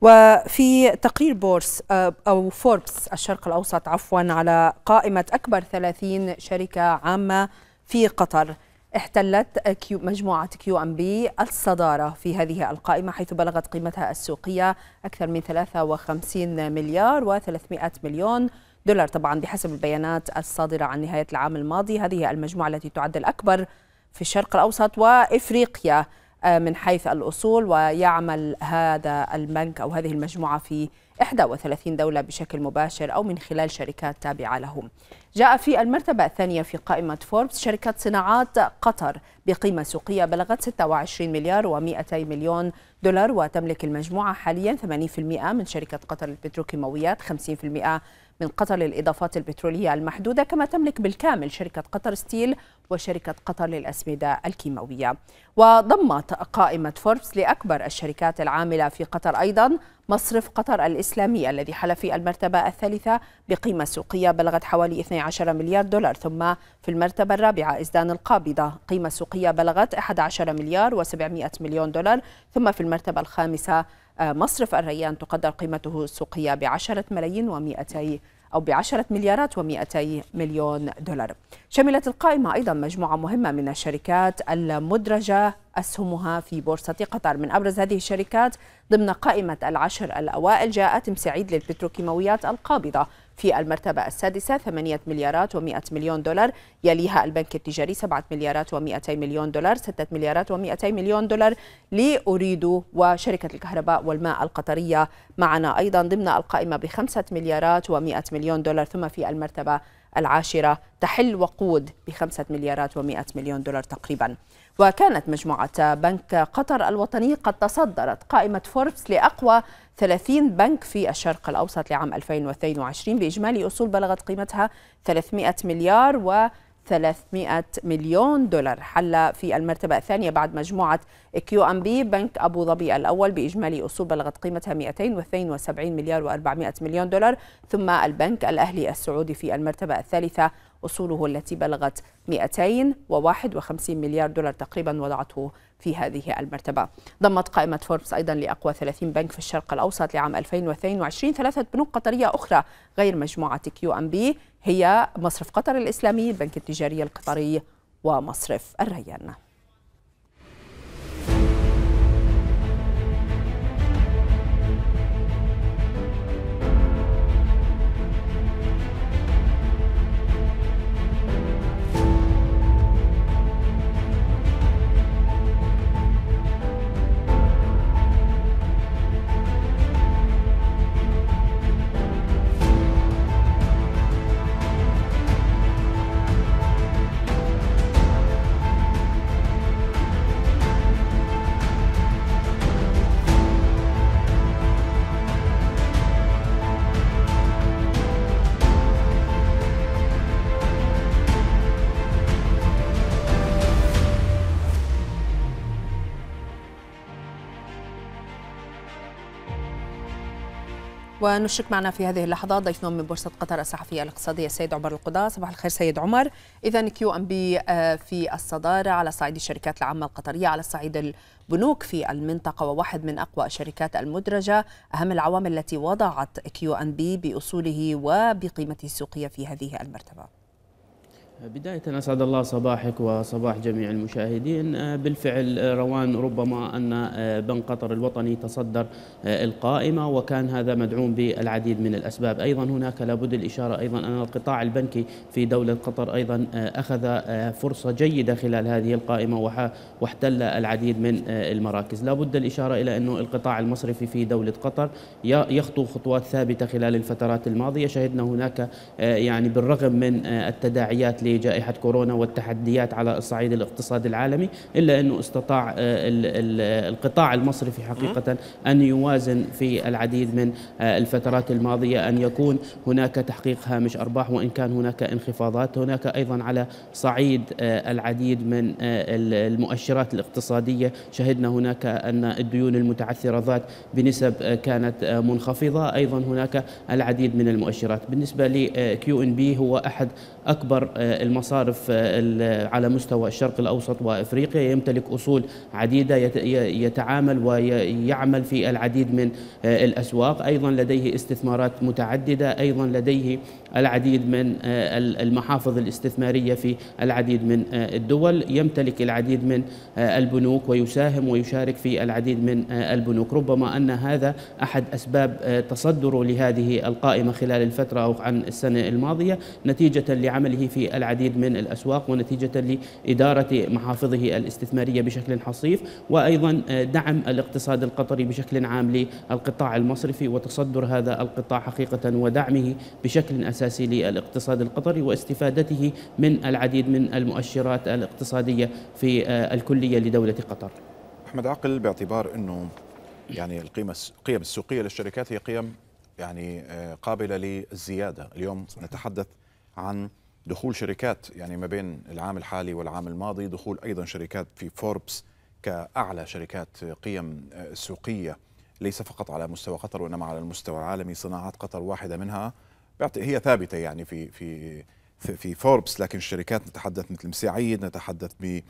وفي تقرير بورس آه، أو فوربس الشرق الأوسط عفوا على قائمة أكبر 30 شركة عامة في قطر احتلت مجموعة كيو أم بي الصدارة في هذه القائمة حيث بلغت قيمتها السوقية أكثر من 53 مليار و300 مليون دولار طبعا بحسب البيانات الصادرة عن نهاية العام الماضي هذه المجموعة التي تعد الأكبر في الشرق الأوسط وإفريقيا آه، من حيث الأصول ويعمل هذا البنك أو هذه المجموعة في 31 دولة بشكل مباشر أو من خلال شركات تابعة لهم جاء في المرتبة الثانية في قائمة فوربس شركة صناعات قطر بقيمة سوقية بلغت 26 مليار و200 مليون دولار وتملك المجموعة حاليا 80% من شركة قطر للبتروكيماويات 50% من قطر للإضافات البترولية المحدودة كما تملك بالكامل شركة قطر ستيل وشركة قطر للأسمدة الكيماوية وضمت قائمة فوربس لأكبر الشركات العاملة في قطر أيضا مصرف قطر الإسلامي الذي حل في المرتبة الثالثة بقيمة سوقية بلغت حوالي 12 مليار دولار ثم في المرتبة الرابعة إزدان القابضة قيمة سوقية بلغت 11 مليار و700 مليون دولار ثم في المرتبة الخامسة آه، مصرف الريان تقدر قيمته السوقية بعشرة ملايين ومئتي أو بعشرة مليارات ومئتي مليون دولار شملت القائمة أيضا مجموعة مهمة من الشركات المدرجة أسهمها في بورصة قطر من أبرز هذه الشركات ضمن قائمة العشر الأوائل جاءت مسعيد للبتروكيماويات القابضة في المرتبة السادسة 8 مليارات و100 مليون دولار يليها البنك التجاري 7 مليارات و200 مليون دولار 6 مليارات و200 مليون دولار لأريدو وشركة الكهرباء والماء القطرية معنا أيضا ضمن القائمة بخمسة مليارات و100 مليون دولار ثم في المرتبة العاشرة تحل وقود بخمسة مليارات و100 مليون دولار تقريباً وكانت مجموعة بنك قطر الوطني قد تصدرت قائمة فوربس لأقوى 30 بنك في الشرق الأوسط لعام 2022 بإجمالي أصول بلغت قيمتها 300 مليار و 300 مليون دولار حل في المرتبة الثانية بعد مجموعة كيو ام بي بنك أبو ظبي الأول بإجمالي أصول بلغت قيمتها 272 مليار و400 مليون دولار ثم البنك الأهلي السعودي في المرتبة الثالثة أصوله التي بلغت 251 مليار دولار تقريبا وضعته في هذه المرتبة ضمت قائمة فوربس أيضا لأقوى 30 بنك في الشرق الأوسط لعام 2022 ثلاثة بنوك قطرية أخرى غير مجموعة كيو أم بي هي مصرف قطر الإسلامي البنك التجاري القطري ومصرف الريان ونشرك معنا في هذه اللحظة ضيفنا من بورصة قطر الصحفي الاقتصادي السيد عمر القضاء صباح الخير سيد عمر إذا كيو أم بي في الصدارة على صعيد الشركات العامة القطرية على صعيد البنوك في المنطقة وواحد من أقوى الشركات المدرجة أهم العوامل التي وضعت كيو أم بي بأصوله وبقيمته السوقية في هذه المرتبة بداية أسعد الله صباحك وصباح جميع المشاهدين آه، بالفعل آه، روان ربما أن آه، بنك قطر الوطني تصدر القائمة وكان هذا مدعوم بالعديد من الأسباب أيضا هناك لابد الإشارة أيضا أن القطاع البنكي في دولة قطر أيضا أخذ فرصة جيدة خلال هذه القائمة واحتل العديد من المراكز لابد الإشارة إلى أن القطاع المصرفي في دولة قطر يخطو خطوات ثابتة خلال الفترات الماضية شهدنا هناك يعني بالرغم من التداعيات لجائحة كورونا والتحديات على الصعيد الاقتصاد العالمي إلا أنه استطاع آه، القطاع المصرفي حقيقة أن يوازن في العديد من آه، الفترات الماضية أن يكون هناك تحقيق هامش أرباح وإن كان هناك انخفاضات هناك أيضا على صعيد آه، العديد من المؤشرات الاقتصادية شهدنا هناك أن الديون المتعثرة ذات بنسب كانت منخفضة أيضا هناك العديد من المؤشرات بالنسبة لكيو ان بي هو أحد أكبر المصارف آه، على مستوى الشرق الأوسط وأفريقيا يمتلك أصول عديدة يتعامل ويعمل في العديد من آه، الأسواق أيضا لديه استثمارات متعددة أيضا لديه العديد من آه، المحافظ الاستثمارية في العديد من آه، الدول يمتلك العديد من آه، البنوك ويساهم ويشارك في العديد من البنوك ربما أن هذا أحد أسباب تصدره لهذه القائمة خلال الفترة أو عن السنة الماضية نتيجة لعمله في العديد من الأسواق ونتيجة لإدارة محافظه الاستثمارية بشكل حصيف وأيضا دعم الاقتصاد القطري بشكل عام للقطاع المصرفي وتصدر هذا القطاع حقيقة ودعمه بشكل أساسي الأساسي للاقتصاد القطري واستفادته من العديد من المؤشرات الاقتصادية في آه، الكلية لدولة قطر أحمد عقل باعتبار أنه يعني القيمة القيم السوقية للشركات هي قيم يعني آه، قابلة للزيادة اليوم نتحدث عن دخول شركات يعني ما بين العام الحالي والعام الماضي دخول أيضا شركات في فوربس كأعلى شركات قيم آه، سوقية ليس فقط على مستوى قطر وإنما على المستوى العالمي صناعات قطر واحدة منها هي ثابته يعني في في في فوربس لكن الشركات نتحدث مثل مسيعيد نتحدث ب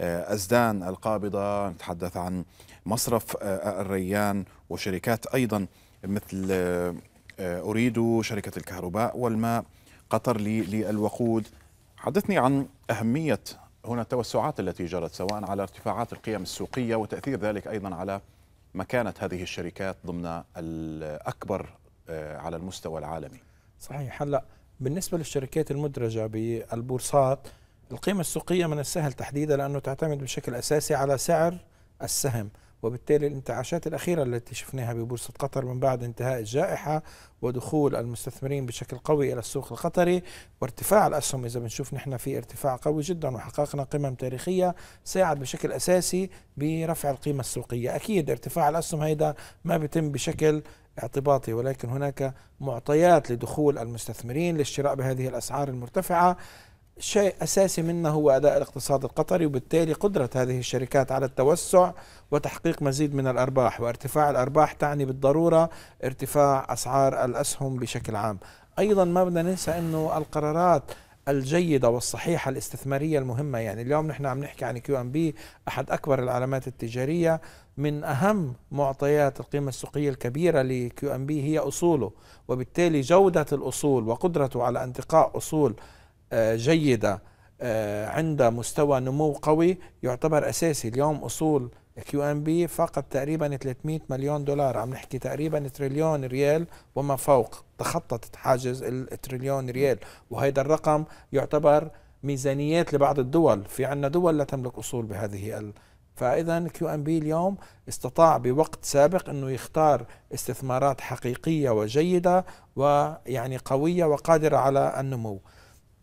آه، أزدان القابضة نتحدث عن مصرف آه، الريان وشركات أيضا مثل أريدو آه، شركة الكهرباء والماء قطر للوقود حدثني عن أهمية هنا التوسعات التي جرت سواء على ارتفاعات القيم السوقية وتأثير ذلك أيضا على مكانة هذه الشركات ضمن الأكبر على المستوى العالمي صحيح هلا بالنسبه للشركات المدرجه بالبورصات القيمه السوقيه من السهل تحديدها لانه تعتمد بشكل اساسي على سعر السهم وبالتالي الانتعاشات الأخيرة التي شفناها ببورصة قطر من بعد انتهاء الجائحة ودخول المستثمرين بشكل قوي إلى السوق القطري وارتفاع الأسهم إذا بنشوف نحن في ارتفاع قوي جدا وحققنا قمم تاريخية ساعد بشكل أساسي برفع القيمة السوقية أكيد ارتفاع الأسهم هيدا ما بيتم بشكل اعتباطي ولكن هناك معطيات لدخول المستثمرين للشراء بهذه الأسعار المرتفعة شيء أساسي منه هو أداء الاقتصاد القطري وبالتالي قدرة هذه الشركات على التوسع وتحقيق مزيد من الأرباح وارتفاع الأرباح تعني بالضرورة ارتفاع أسعار الأسهم بشكل عام أيضا ما بدنا ننسى أنه القرارات الجيدة والصحيحة الاستثمارية المهمة يعني اليوم نحن عم نحكي عن كيو ام بي أحد أكبر العلامات التجارية من أهم معطيات القيمة السوقية الكبيرة لكيو ام بي هي أصوله وبالتالي جودة الأصول وقدرته على انتقاء أصول آه، جيدة آه، عندها مستوى نمو قوي يعتبر أساسي اليوم أصول كيو ام بي فقط تقريبا 300 مليون دولار عم نحكي تقريبا تريليون ريال وما فوق تخطت حاجز التريليون ريال وهذا الرقم يعتبر ميزانيات لبعض الدول في عنا دول لا تملك أصول بهذه ال... فاذا كيو ام بي اليوم استطاع بوقت سابق انه يختار استثمارات حقيقيه وجيده ويعني قويه وقادره على النمو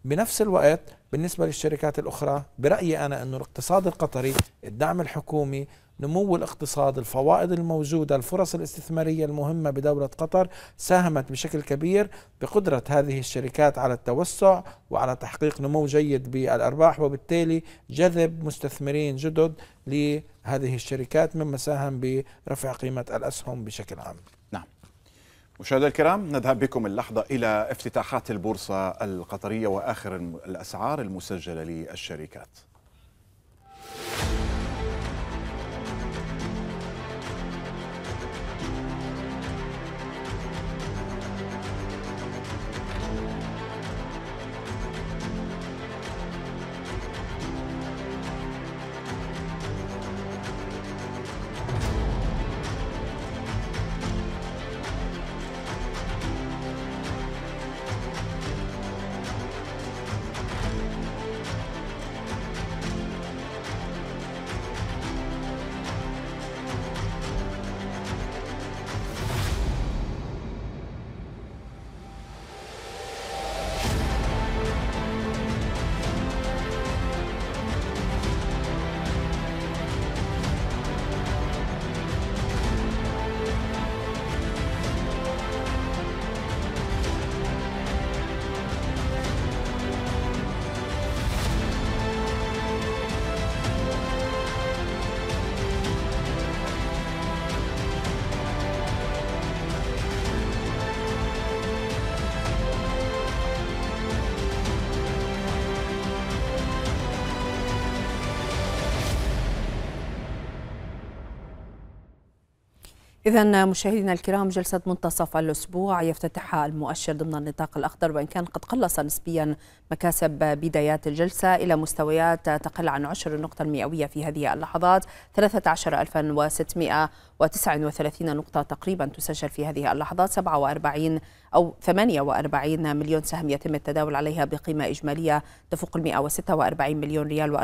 بنفس الوقت بالنسبة للشركات الأخرى برأيي أنا أنه الاقتصاد القطري الدعم الحكومي نمو الاقتصاد الفوائد الموجودة الفرص الاستثمارية المهمة بدولة قطر ساهمت بشكل كبير بقدرة هذه الشركات على التوسع وعلى تحقيق نمو جيد بالأرباح وبالتالي جذب مستثمرين جدد لهذه الشركات مما ساهم برفع قيمة الأسهم بشكل عام مشاهدينا الكرام نذهب بكم اللحظة إلى افتتاحات البورصة القطرية وآخر الأسعار المسجلة للشركات. إذا مشاهدينا الكرام جلسة منتصف الأسبوع يفتتحها المؤشر ضمن النطاق الأخضر وإن كان قد قلص نسبيا مكاسب بدايات الجلسة إلى مستويات تقل عن 10 نقطة المئوية في هذه اللحظات 13639 نقطة تقريبا تسجل في هذه اللحظات 47 أو 48 مليون سهم يتم التداول عليها بقيمة إجمالية تفوق ال 146 مليون ريال و4365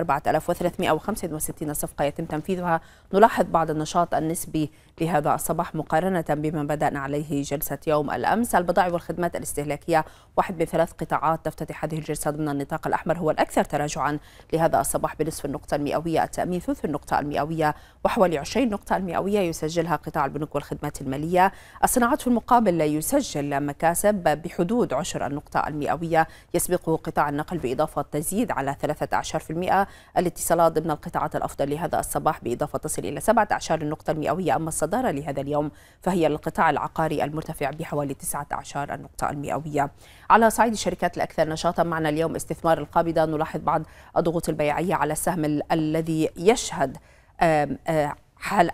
صفقة يتم تنفيذها نلاحظ بعض النشاط النسبي لهذا الصباح مقارنة بما بدأنا عليه جلسة يوم الأمس البضائع والخدمات الاستهلاكية واحد من ثلاث قطاعات تفتتح هذه الجلسة ضمن النطاق الأحمر هو الأكثر تراجعا لهذا الصباح بنصف النقطة المئوية التأمين ثلث النقطة المئوية وحوالي 20 نقطة المئوية يسجلها قطاع البنوك والخدمات المالية الصناعات في المقابل لا يسجل مكاسب بحدود عشر النقطة المئوية يسبقه قطاع النقل بإضافة تزيد على 13% الاتصالات ضمن القطاعات الأفضل لهذا الصباح بإضافة تصل إلى 17 النقطة المئوية أما الصدر الصدارة لهذا اليوم فهي للقطاع العقاري المرتفع بحوالي 19 النقطة المئوية على صعيد الشركات الأكثر نشاطا معنا اليوم استثمار القابضة نلاحظ بعض الضغوط البيعية على السهم الذي يشهد آه،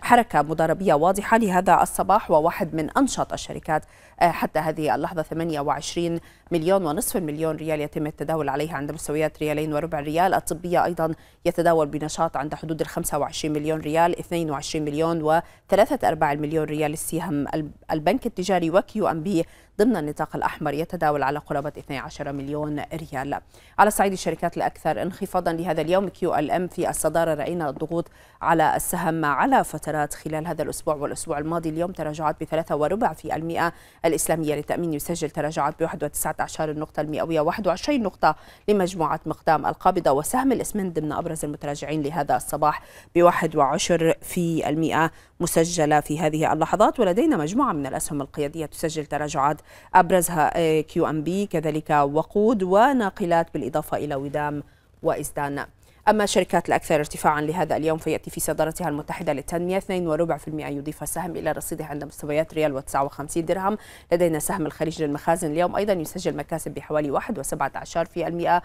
حركة مضاربية واضحة لهذا الصباح وواحد من أنشط الشركات آه، حتى هذه اللحظة 28 مليون ونصف المليون ريال يتم التداول عليها عند مستويات ريالين وربع ريال الطبية أيضا يتداول بنشاط عند حدود ال 25 مليون ريال 22 مليون و 3 أرباع المليون ريال السهم البنك التجاري وكيو أم بي ضمن النطاق الأحمر يتداول على قرابة 12 مليون ريال على صعيد الشركات الأكثر انخفاضا لهذا اليوم كيو ال ام في الصدارة رأينا الضغوط على السهم على فترات خلال هذا الأسبوع والأسبوع الماضي اليوم تراجعت 3 وربع في المئة الإسلامية للتأمين يسجل تراجعات ب 19 النقطة المئوية 21 نقطة لمجموعة مقدام القابضة وسهم الإسمنت ضمن أبرز المتراجعين لهذا الصباح ب 21 في المئة مسجلة في هذه اللحظات ولدينا مجموعة من الأسهم القيادية تسجل تراجعات أبرزها كيو أم بي كذلك وقود وناقلات بالإضافة إلى ودام وإزدان أما الشركات الأكثر ارتفاعا لهذا اليوم فيأتي في صدارتها المتحدة للتنمية 2.4% يضيف السهم إلى رصيده عند مستويات ريال و59 درهم لدينا سهم الخليج للمخازن اليوم أيضا يسجل مكاسب بحوالي 1.17% 15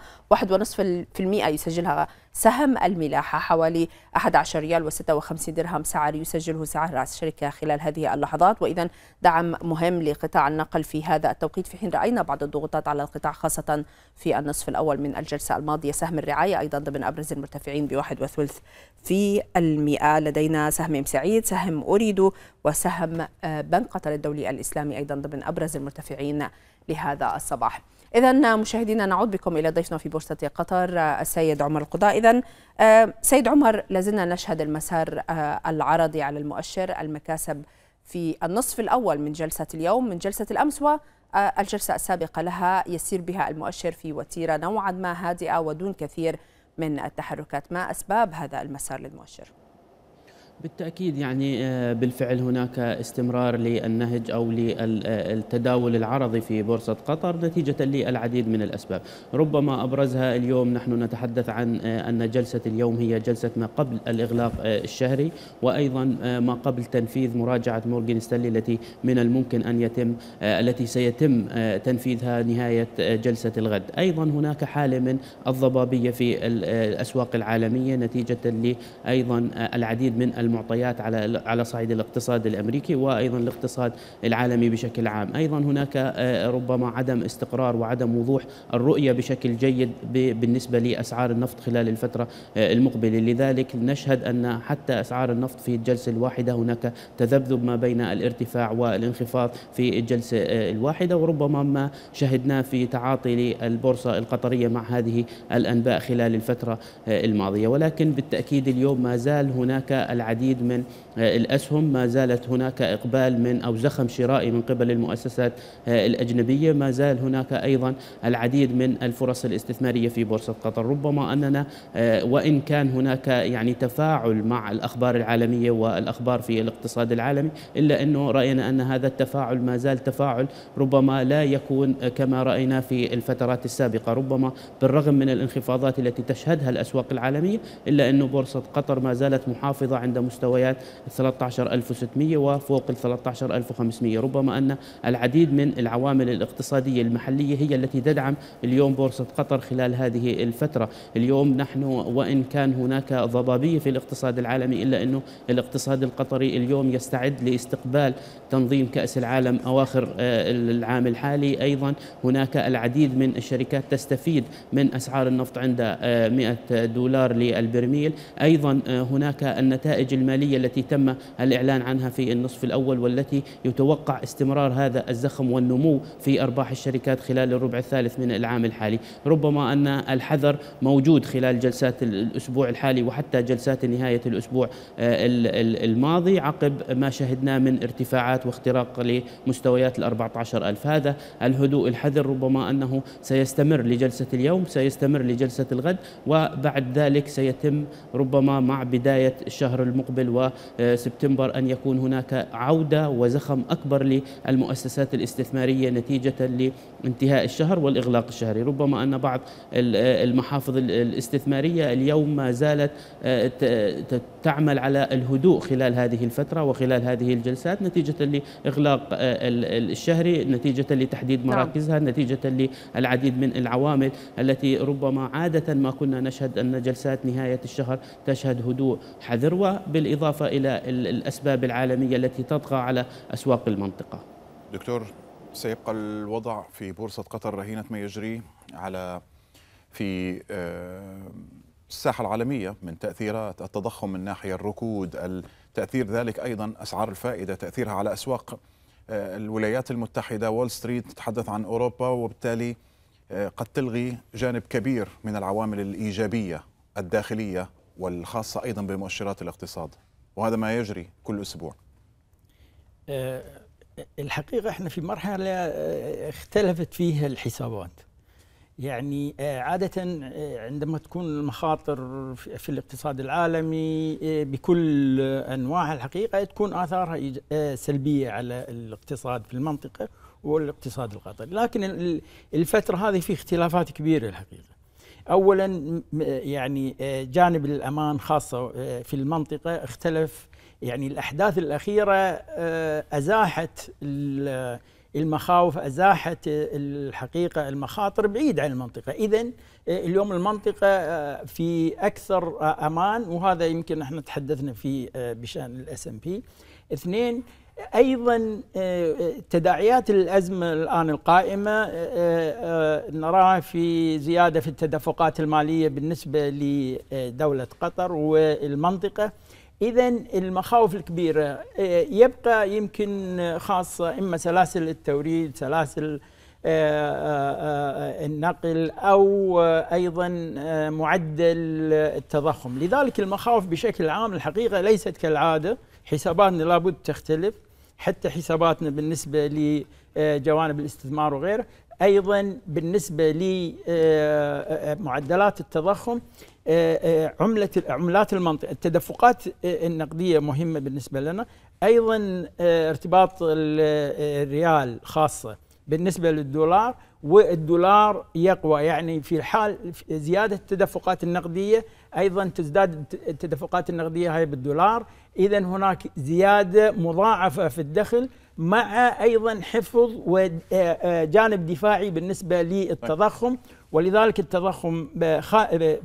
يسجلها سهم الملاحة حوالي 11 ريال و56 درهم سعر يسجله سعر رأس الشركة خلال هذه اللحظات وإذا دعم مهم لقطاع النقل في هذا التوقيت في حين رأينا بعض الضغوطات على القطاع خاصة في النصف الأول من الجلسة الماضية سهم الرعاية أيضا ضمن أبرز المرتفعين بواحد وثلث في المئة لدينا سهم سعيد سهم أريدو وسهم آه، بنك قطر الدولي الإسلامي أيضا ضمن أبرز المرتفعين لهذا الصباح إذا مشاهدينا نعود بكم إلى ضيفنا في بورصة قطر السيد عمر القضاء إذا آه، سيد عمر لازلنا نشهد المسار آه، العرضي على المؤشر المكاسب في النصف الأول من جلسة اليوم من جلسة الأمس والجلسة آه، السابقة لها يسير بها المؤشر في وتيرة نوعا ما هادئة ودون كثير من التحركات ما أسباب هذا المسار للمؤشر؟ بالتأكيد يعني آه، بالفعل هناك استمرار للنهج أو للتداول العرضي في بورصة قطر نتيجة للعديد من الأسباب ربما أبرزها اليوم نحن نتحدث عن آه، أن جلسة اليوم هي جلسة ما قبل الإغلاق آه، الشهري وأيضا ما قبل تنفيذ مراجعة مورغان ستانلي التي من الممكن أن يتم التي سيتم تنفيذها نهاية جلسة الغد أيضا هناك حالة من الضبابية في الأسواق العالمية نتيجة لأيضا العديد من المعطيات على على صعيد الاقتصاد الامريكي وايضا الاقتصاد العالمي بشكل عام، ايضا هناك آه، ربما عدم استقرار وعدم وضوح الرؤيه بشكل جيد بالنسبه لاسعار النفط خلال الفتره آه، المقبله، لذلك نشهد ان حتى اسعار النفط في الجلسه الواحده هناك تذبذب ما بين الارتفاع والانخفاض في الجلسه آه، الواحده وربما ما شهدناه في تعاطي البورصه القطريه مع هذه الانباء خلال الفتره الماضيه، ولكن بالتاكيد اليوم ما زال هناك العديد العديد من آه، الأسهم ما زالت هناك إقبال من أو زخم شرائي من قبل المؤسسات آه، الأجنبية ما زال هناك أيضا العديد من الفرص الاستثمارية في بورصة قطر ربما أننا آه، وإن كان هناك يعني تفاعل مع الأخبار العالمية والأخبار في الاقتصاد العالمي إلا أنه رأينا أن هذا التفاعل ما زال تفاعل ربما لا يكون كما رأينا في الفترات السابقة ربما بالرغم من الانخفاضات التي تشهدها الأسواق العالمية إلا أن بورصة قطر ما زالت محافظة عند مستويات 13600 وفوق ال 13500 ربما أن العديد من العوامل الاقتصادية المحلية هي التي تدعم اليوم بورصة قطر خلال هذه الفترة اليوم نحن وإن كان هناك ضبابية في الاقتصاد العالمي إلا أنه الاقتصاد القطري اليوم يستعد لاستقبال تنظيم كأس العالم أواخر آه، العام الحالي أيضا هناك العديد من الشركات تستفيد من أسعار النفط عند 100 آه، دولار للبرميل أيضا آه، هناك النتائج المالية التي تم الإعلان عنها في النصف الأول والتي يتوقع استمرار هذا الزخم والنمو في أرباح الشركات خلال الربع الثالث من العام الحالي ربما أن الحذر موجود خلال جلسات الأسبوع الحالي وحتى جلسات نهاية الأسبوع آه، الماضي عقب ما شهدناه من ارتفاعات واختراق لمستويات ال 14000 هذا الهدوء الحذر ربما أنه سيستمر لجلسة اليوم سيستمر لجلسة الغد وبعد ذلك سيتم ربما مع بداية الشهر المقبل المقبل وسبتمبر أن يكون هناك عودة وزخم أكبر للمؤسسات الاستثمارية نتيجة لانتهاء الشهر والإغلاق الشهري ربما أن بعض المحافظ الاستثمارية اليوم ما زالت آه، تعمل على الهدوء خلال هذه الفترة وخلال هذه الجلسات نتيجة لإغلاق آه، الشهري نتيجة لتحديد نعم. مراكزها نتيجة للعديد من العوامل التي ربما عادة ما كنا نشهد أن جلسات نهاية الشهر تشهد هدوء حذر بالإضافة إلى الأسباب العالمية التي تطغى على أسواق المنطقة دكتور سيبقى الوضع في بورصة قطر رهينة ما يجري على في آه، الساحة العالمية من تأثيرات التضخم من ناحية الركود تأثير ذلك أيضا أسعار الفائدة تأثيرها على أسواق آه، الولايات المتحدة وول ستريت تتحدث عن أوروبا وبالتالي آه، قد تلغي جانب كبير من العوامل الإيجابية الداخلية والخاصة أيضا بمؤشرات الاقتصاد وهذا ما يجري كل أسبوع آه، الحقيقة احنا في مرحلة آه، اختلفت فيها الحسابات يعني آه، عادة عندما تكون المخاطر في الاقتصاد العالمي بكل أنواعها الحقيقة تكون آثارها سلبية على الاقتصاد في المنطقة والاقتصاد القطري لكن الفترة هذه في اختلافات كبيرة الحقيقة اولا يعني آه، جانب الامان خاصه آه، في المنطقه اختلف يعني الاحداث الاخيره آه، ازاحت المخاوف ازاحت الحقيقه المخاطر بعيد عن المنطقه، اذا اليوم المنطقه في اكثر امان وهذا يمكن احنا تحدثنا فيه بشان الاس ام بي. اثنين ايضا آه، آه، تداعيات الازمه الان القائمه آه، نراها في زياده في التدفقات الماليه بالنسبه لدوله قطر والمنطقه اذا المخاوف الكبيره يبقى يمكن خاصه اما سلاسل التوريد سلاسل النقل او ايضا معدل التضخم لذلك المخاوف بشكل عام الحقيقه ليست كالعاده حساباتنا لابد تختلف حتى حساباتنا بالنسبه لجوانب آه، الاستثمار وغيره ايضا بالنسبه لمعدلات آه، آه، التضخم عمله عملات المنطقه التدفقات النقديه مهمه بالنسبه لنا ايضا ارتباط الريال خاصه بالنسبه للدولار والدولار يقوى يعني في حال زيادة التدفقات النقدية أيضا تزداد التدفقات النقدية هاي بالدولار إذا هناك زيادة مضاعفة في الدخل مع أيضا حفظ وجانب دفاعي بالنسبة للتضخم ولذلك التضخم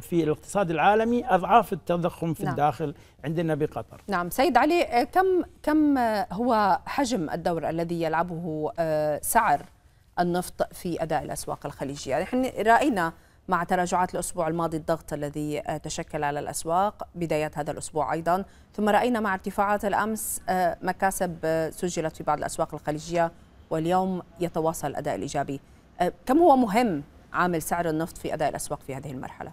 في الاقتصاد العالمي أضعاف التضخم في نعم. الداخل عندنا بقطر نعم سيد علي كم, كم هو حجم الدور الذي يلعبه آه، سعر النفط في أداء الأسواق الخليجية نحن يعني رأينا مع تراجعات الأسبوع الماضي الضغط الذي آه، تشكل على الأسواق بداية هذا الأسبوع أيضا ثم رأينا مع ارتفاعات الأمس آه، مكاسب آه، سجلت في بعض الأسواق الخليجية واليوم يتواصل الأداء الإيجابي كم هو مهم عامل سعر النفط في أداء الأسواق في هذه المرحلة؟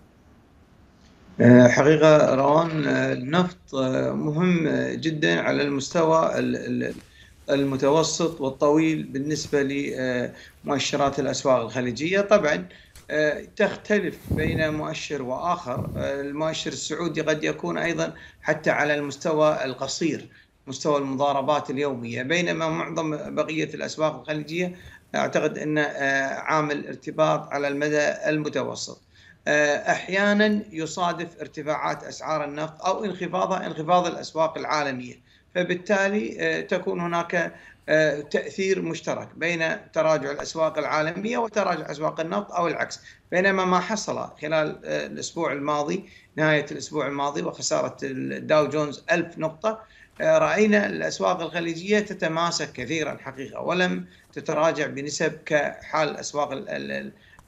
حقيقة روان النفط مهم جدا على المستوى المتوسط والطويل بالنسبة لمؤشرات الأسواق الخليجية طبعا آه، تختلف بين مؤشر وآخر آه، المؤشر السعودي قد يكون أيضا حتى على المستوى القصير مستوى المضاربات اليومية بينما معظم بقية الأسواق الخليجية أعتقد أن آه، عامل ارتباط على المدى المتوسط أحيانا يصادف ارتفاعات أسعار النفط أو انخفاضها انخفاض الأسواق العالمية فبالتالي آه، تكون هناك آه، تاثير مشترك بين تراجع الاسواق العالميه وتراجع اسواق النفط او العكس، بينما ما حصل خلال آه، الاسبوع الماضي نهايه الاسبوع الماضي وخساره الداو جونز 1000 نقطه راينا الاسواق الخليجيه تتماسك كثيرا حقيقه ولم تتراجع بنسب كحال الاسواق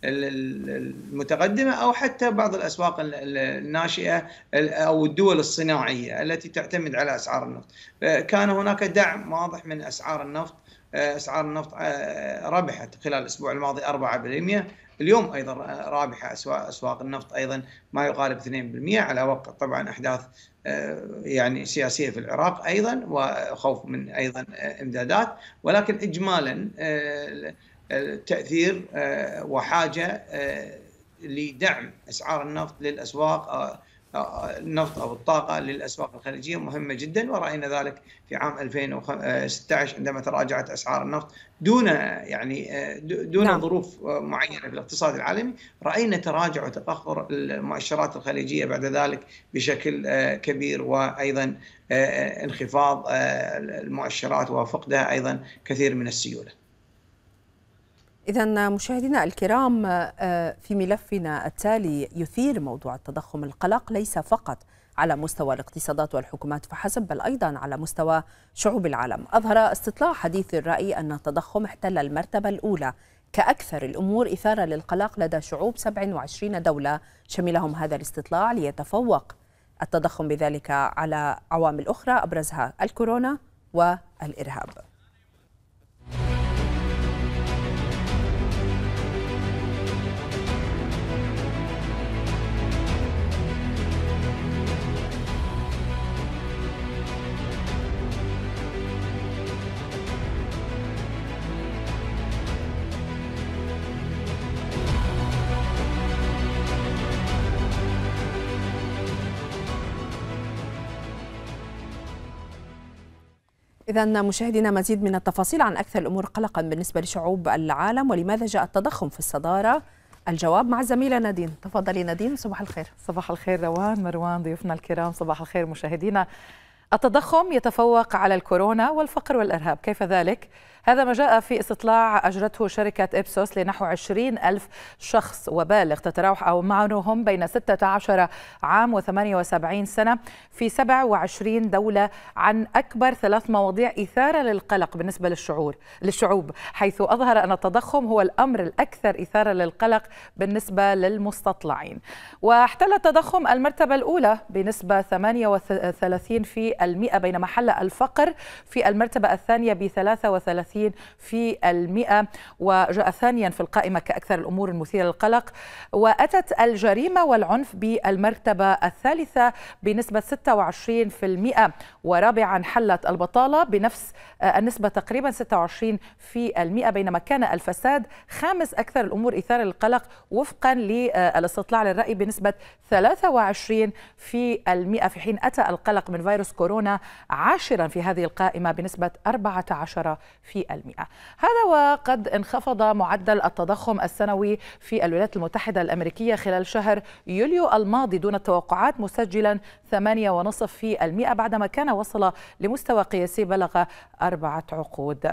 المتقدمه او حتى بعض الاسواق الناشئه او الدول الصناعيه التي تعتمد على اسعار النفط آه، كان هناك دعم واضح من اسعار النفط آه، اسعار النفط آه، ربحت خلال الاسبوع الماضي 4% اليوم ايضا رابحه اسواق النفط ايضا ما يقارب 2% على وقع طبعا احداث يعني سياسيه في العراق ايضا وخوف من ايضا امدادات ولكن اجمالا تاثير آه، وحاجه آه، لدعم اسعار النفط للاسواق النفط آه، او الطاقه للاسواق الخليجيه مهمه جدا وراينا ذلك في عام 2016 عندما تراجعت اسعار النفط دون يعني دون نعم. ظروف معينه في الاقتصاد العالمي راينا تراجع وتفخر المؤشرات الخليجيه بعد ذلك بشكل كبير وايضا انخفاض المؤشرات وفقدها ايضا كثير من السيوله إذا مشاهدينا الكرام آه، في ملفنا التالي يثير موضوع التضخم القلق ليس فقط على مستوى الاقتصادات والحكومات فحسب بل أيضا على مستوى شعوب العالم أظهر استطلاع حديث الرأي أن التضخم احتل المرتبة الأولى كأكثر الأمور إثارة للقلق لدى شعوب 27 دولة شملهم هذا الاستطلاع ليتفوق التضخم بذلك على عوامل أخرى أبرزها الكورونا والإرهاب إذا مشاهدينا مزيد من التفاصيل عن أكثر الأمور قلقا بالنسبة لشعوب العالم ولماذا جاء التضخم في الصدارة الجواب مع الزميلة نادين تفضلي نادين صباح الخير صباح الخير روان مروان ضيوفنا الكرام صباح الخير مشاهدينا التضخم يتفوق على الكورونا والفقر والإرهاب كيف ذلك؟ هذا ما جاء في استطلاع أجرته شركة إبسوس لنحو 20 ألف شخص وبالغ تتراوح أعمارهم بين 16 عام و78 سنة في 27 دولة عن أكبر ثلاث مواضيع إثارة للقلق بالنسبة للشعور للشعوب حيث أظهر أن التضخم هو الأمر الأكثر إثارة للقلق بالنسبة للمستطلعين واحتل التضخم المرتبة الأولى بنسبة 38% بينما حل الفقر في المرتبة الثانية ب 33 30 في المئة وجاء ثانيا في القائمة كأكثر الأمور المثيرة للقلق وأتت الجريمة والعنف بالمرتبة الثالثة بنسبة 26% ورابعا حلت البطالة بنفس آه، النسبة تقريبا 26 في المئة بينما كان الفساد خامس أكثر الأمور إثارة للقلق وفقا للاستطلاع للرأي بنسبة 23 في المئة في حين أتى القلق من فيروس كورونا عاشرا في هذه القائمة بنسبة 14 في هذا وقد انخفض معدل التضخم السنوي في الولايات المتحدة الأمريكية خلال شهر يوليو الماضي دون التوقعات مسجلا 8.5% بعدما كان وصل لمستوى قياسي بلغ أربعة عقود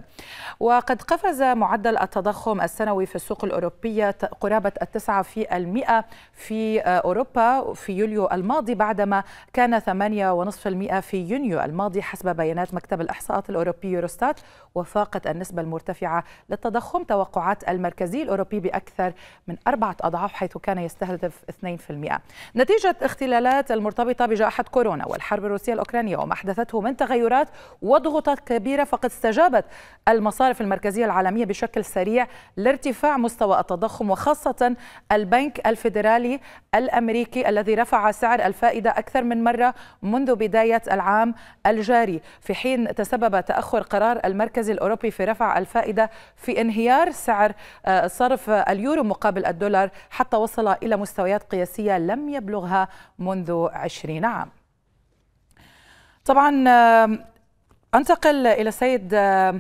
وقد قفز معدل التضخم السنوي في السوق الأوروبية قرابة التسعة في المئة في أوروبا في يوليو الماضي بعدما كان 8.5% في يونيو الماضي حسب بيانات مكتب الإحصاءات الأوروبي يوروستات وفاق ترقت النسبة المرتفعة للتضخم توقعات المركزي الأوروبي بأكثر من أربعة أضعاف حيث كان يستهدف 2% نتيجة اختلالات المرتبطة بجائحة كورونا والحرب الروسية الأوكرانية وما أحدثته من تغيرات وضغوطات كبيرة فقد استجابت المصارف المركزية العالمية بشكل سريع لارتفاع مستوى التضخم وخاصة البنك الفيدرالي الأمريكي الذي رفع سعر الفائدة أكثر من مرة منذ بداية العام الجاري في حين تسبب تأخر قرار المركز الأوروبي الأوروبي في رفع الفائدة في انهيار سعر آه، صرف اليورو مقابل الدولار حتى وصل إلى مستويات قياسية لم يبلغها منذ عشرين عام طبعا آه، أنتقل إلى السيد آه،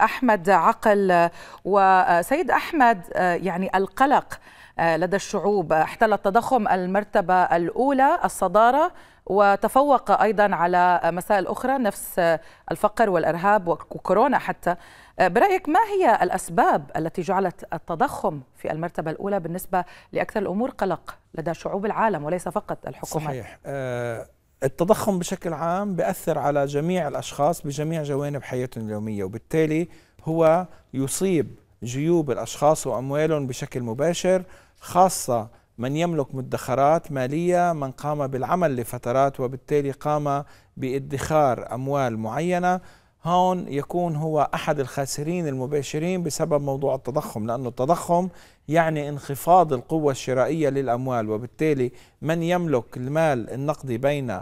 أحمد عقل وسيد أحمد يعني القلق لدى الشعوب احتل التضخم المرتبة الأولى الصدارة وتفوق أيضا على مسائل أخرى نفس الفقر والإرهاب وكورونا حتى برأيك ما هي الأسباب التي جعلت التضخم في المرتبة الأولى بالنسبة لأكثر الأمور قلق لدى شعوب العالم وليس فقط الحكومات صحيح آه، التضخم بشكل عام بأثر على جميع الأشخاص بجميع جوانب حياتهم اليومية وبالتالي هو يصيب جيوب الأشخاص وأموالهم بشكل مباشر خاصة من يملك مدخرات مالية من قام بالعمل لفترات وبالتالي قام بادخار أموال معينة هون يكون هو أحد الخاسرين المباشرين بسبب موضوع التضخم لأن التضخم يعني انخفاض القوة الشرائية للأموال وبالتالي من يملك المال النقدي بين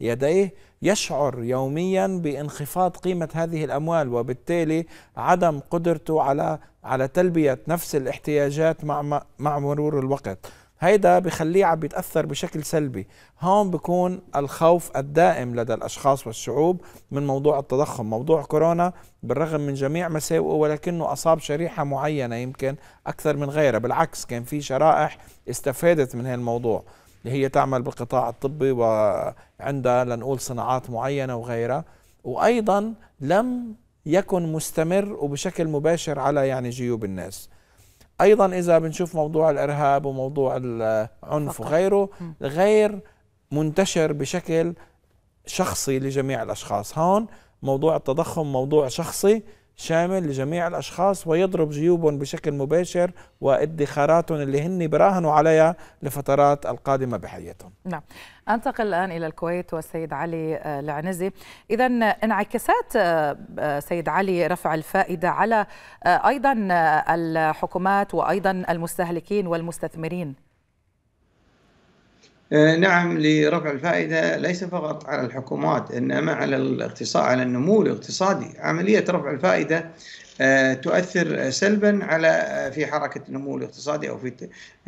يديه يشعر يوميا بانخفاض قيمة هذه الأموال وبالتالي عدم قدرته على على تلبية نفس الاحتياجات مع مع مرور الوقت هيدا بخليه عم بيتاثر بشكل سلبي هون بكون الخوف الدائم لدى الاشخاص والشعوب من موضوع التضخم موضوع كورونا بالرغم من جميع مساوئه ولكنه اصاب شريحه معينه يمكن اكثر من غيرها بالعكس كان في شرائح استفادت من هالموضوع الموضوع اللي هي تعمل بالقطاع الطبي وعندها لنقول صناعات معينه وغيرها وايضا لم يكن مستمر وبشكل مباشر على يعني جيوب الناس ايضا اذا بنشوف موضوع الارهاب وموضوع العنف وغيره غير منتشر بشكل شخصي لجميع الاشخاص هون موضوع التضخم موضوع شخصي شامل لجميع الأشخاص ويضرب جيوبهم بشكل مباشر وادخاراتهم اللي هن براهنوا عليها لفترات القادمة بحياتهم نعم أنتقل الآن إلى الكويت والسيد علي آه، العنزي إذا انعكاسات آه، آه، سيد علي رفع الفائدة على أيضا الحكومات وأيضا المستهلكين والمستثمرين آه، نعم لرفع الفائدة ليس فقط على الحكومات إنما على الاقتصاد على النمو الاقتصادي عملية رفع الفائدة آه، تؤثر سلبا على آه، في حركة النمو الاقتصادي أو في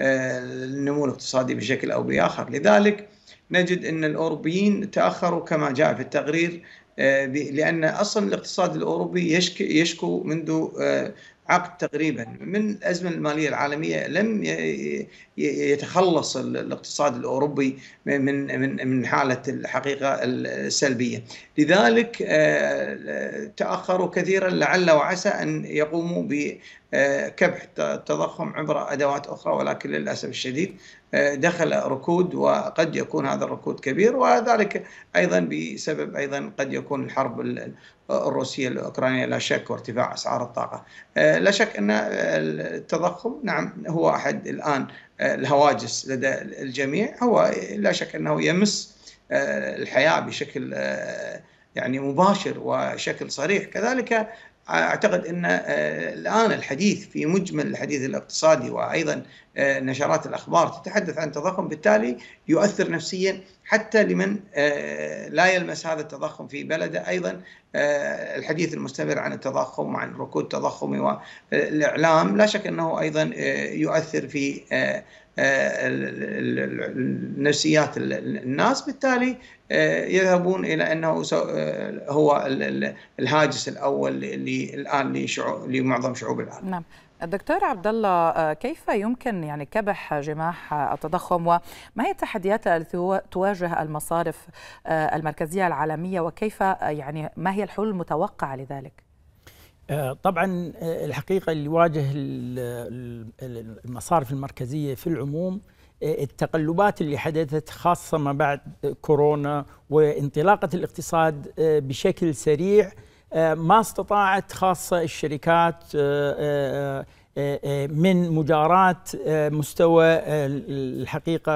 النمو الاقتصادي بشكل أو بآخر لذلك نجد أن الأوروبيين تأخروا كما جاء في التقرير لأن أصلا الاقتصاد الأوروبي يشكو منذ عقد تقريبا من الازمه الماليه العالميه لم يتخلص الاقتصاد الاوروبي من من من حاله الحقيقه السلبيه، لذلك آه، تاخروا كثيرا لعل وعسى ان يقوموا بكبح التضخم عبر ادوات اخرى ولكن للاسف الشديد آه، دخل ركود وقد يكون هذا الركود كبير وذلك ايضا بسبب ايضا قد يكون الحرب الروسيه الاوكرانيه لا شك وارتفاع اسعار الطاقه. آه، لا شك ان آه، التضخم نعم هو احد الان الهواجس لدى الجميع هو لا شك انه يمس الحياه بشكل يعني مباشر وشكل صريح كذلك اعتقد ان آه، الان الحديث في مجمل الحديث الاقتصادي وايضا آه، نشرات الاخبار تتحدث عن تضخم بالتالي يؤثر نفسيا حتى لمن آه، لا يلمس هذا التضخم في بلده ايضا الحديث المستمر عن التضخم وعن ركود التضخم والاعلام لا شك انه ايضا يؤثر في نفسيات الناس بالتالي آه، يذهبون الى انه آه، هو الهاجس الاول اللي الان لمعظم شعوب العالم. نعم. دكتور عبد الله آه، كيف يمكن يعني كبح جماح التضخم وما هي التحديات التي تواجه المصارف المركزيه العالميه وكيف يعني ما هي الحلول المتوقعه لذلك؟ آه، طبعا آه، الحقيقه اللي يواجه المصارف المركزيه في العموم آه، التقلبات اللي حدثت خاصه ما بعد كورونا وانطلاقه الاقتصاد بشكل سريع ما استطاعت خاصه الشركات من مجاراه مستوى الحقيقه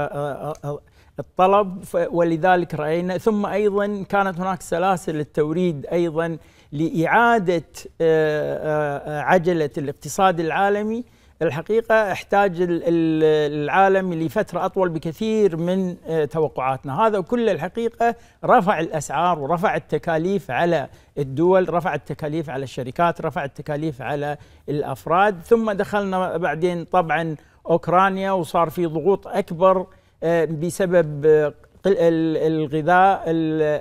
الطلب ولذلك راينا ثم ايضا كانت هناك سلاسل التوريد ايضا لإعادة آه، آه، عجلة الاقتصاد العالمي الحقيقة احتاج العالم لفترة أطول بكثير من آه، توقعاتنا هذا كله الحقيقة رفع الأسعار ورفع التكاليف على الدول رفع التكاليف على الشركات رفع التكاليف على الأفراد ثم دخلنا بعدين طبعا أوكرانيا وصار في ضغوط أكبر بسبب الغذاء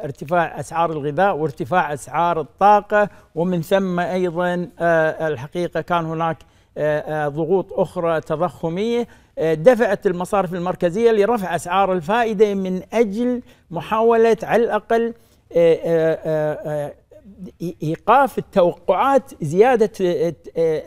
ارتفاع اسعار الغذاء وارتفاع اسعار الطاقه ومن ثم ايضا آه، الحقيقه كان هناك آه، آه، ضغوط اخرى تضخميه دفعت المصارف المركزيه لرفع اسعار الفائده من اجل محاوله على الاقل ايقاف التوقعات زياده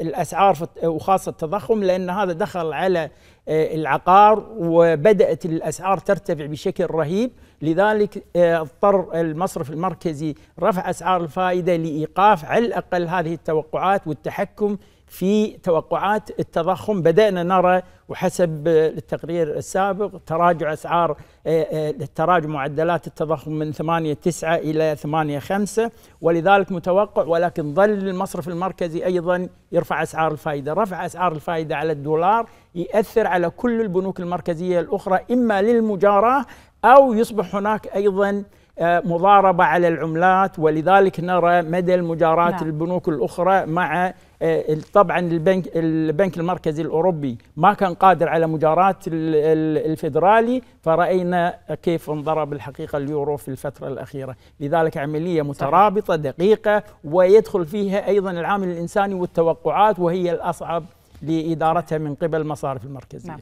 الاسعار وخاصه التضخم لان هذا دخل على آه، العقار وبدأت الأسعار ترتفع بشكل رهيب لذلك آه، اضطر المصرف المركزي رفع أسعار الفائدة لإيقاف على الأقل هذه التوقعات والتحكم في توقعات التضخم بدأنا نرى وحسب التقرير السابق تراجع أسعار آه، آه، تراجع معدلات التضخم من 9 إلى 5 ولذلك متوقع ولكن ظل المصرف المركزي أيضا يرفع أسعار الفائدة رفع أسعار الفائدة على الدولار يأثر على كل البنوك المركزية الأخرى إما للمجاراة أو يصبح هناك أيضا آه، مضاربة على العملات ولذلك نرى مدى المجاراة نعم. البنوك الأخرى مع آه، طبعا البنك البنك المركزي الاوروبي ما كان قادر على مجاراة الفدرالي فراينا كيف انضرب الحقيقه اليورو في الفتره الاخيره، لذلك عمليه مترابطه دقيقه ويدخل فيها ايضا العامل الانساني والتوقعات وهي الاصعب لادارتها من قبل المصارف المركزيه. نعم.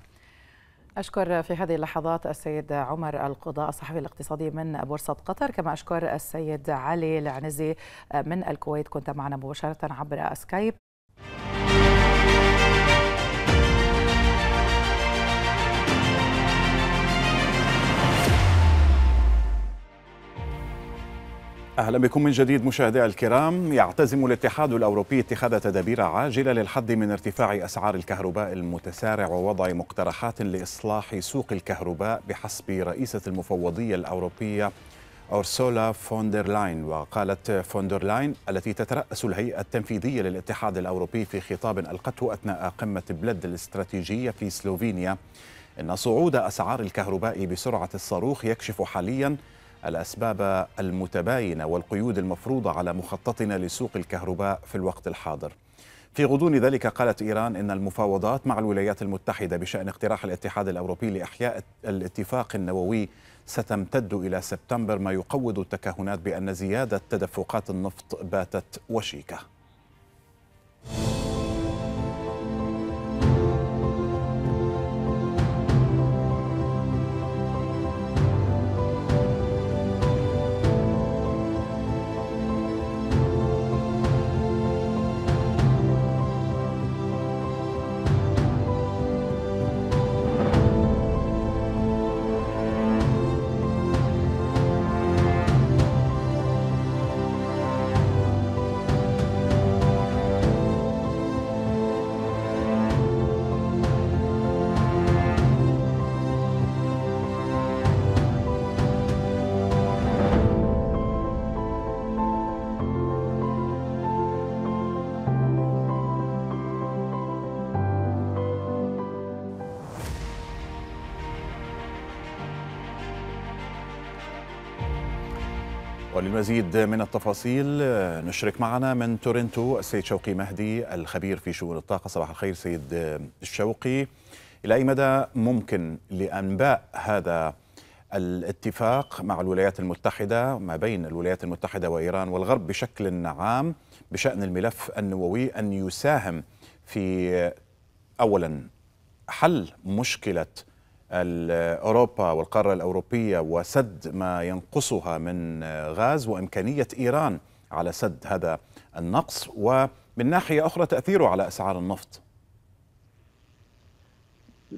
أشكر في هذه اللحظات السيد عمر القضاء الصحفي الاقتصادي من بورصة قطر كما أشكر السيد علي العنزي آه، من الكويت كنت معنا مباشرة عبر سكايب اهلا بكم من جديد مشاهدي الكرام يعتزم الاتحاد الاوروبي اتخاذ تدابير عاجله للحد من ارتفاع اسعار الكهرباء المتسارع ووضع مقترحات لاصلاح سوق الكهرباء بحسب رئيسه المفوضيه الاوروبيه أورسولا فوندرلاين وقالت فوندرلاين التي تترأس الهيئة التنفيذية للاتحاد الأوروبي في خطاب ألقته أثناء قمة بلد الاستراتيجية في سلوفينيا إن صعود أسعار الكهرباء بسرعة الصاروخ يكشف حالياً الأسباب المتباينة والقيود المفروضة على مخططنا لسوق الكهرباء في الوقت الحاضر في غضون ذلك قالت إيران إن المفاوضات مع الولايات المتحدة بشأن اقتراح الاتحاد الأوروبي لإحياء الاتفاق النووي ستمتد إلى سبتمبر ما يقوض التكهنات بأن زيادة تدفقات النفط باتت وشيكة للمزيد من التفاصيل نشرك معنا من تورنتو السيد شوقي مهدي الخبير في شؤون الطاقة صباح الخير سيد الشوقي إلى أي مدى ممكن لأنباء هذا الاتفاق مع الولايات المتحدة ما بين الولايات المتحدة وإيران والغرب بشكل عام بشأن الملف النووي أن يساهم في أولا حل مشكله أوروبا والقارة الأوروبية وسد ما ينقصها من غاز وإمكانية إيران على سد هذا النقص ومن ناحية أخرى تأثيره على أسعار النفط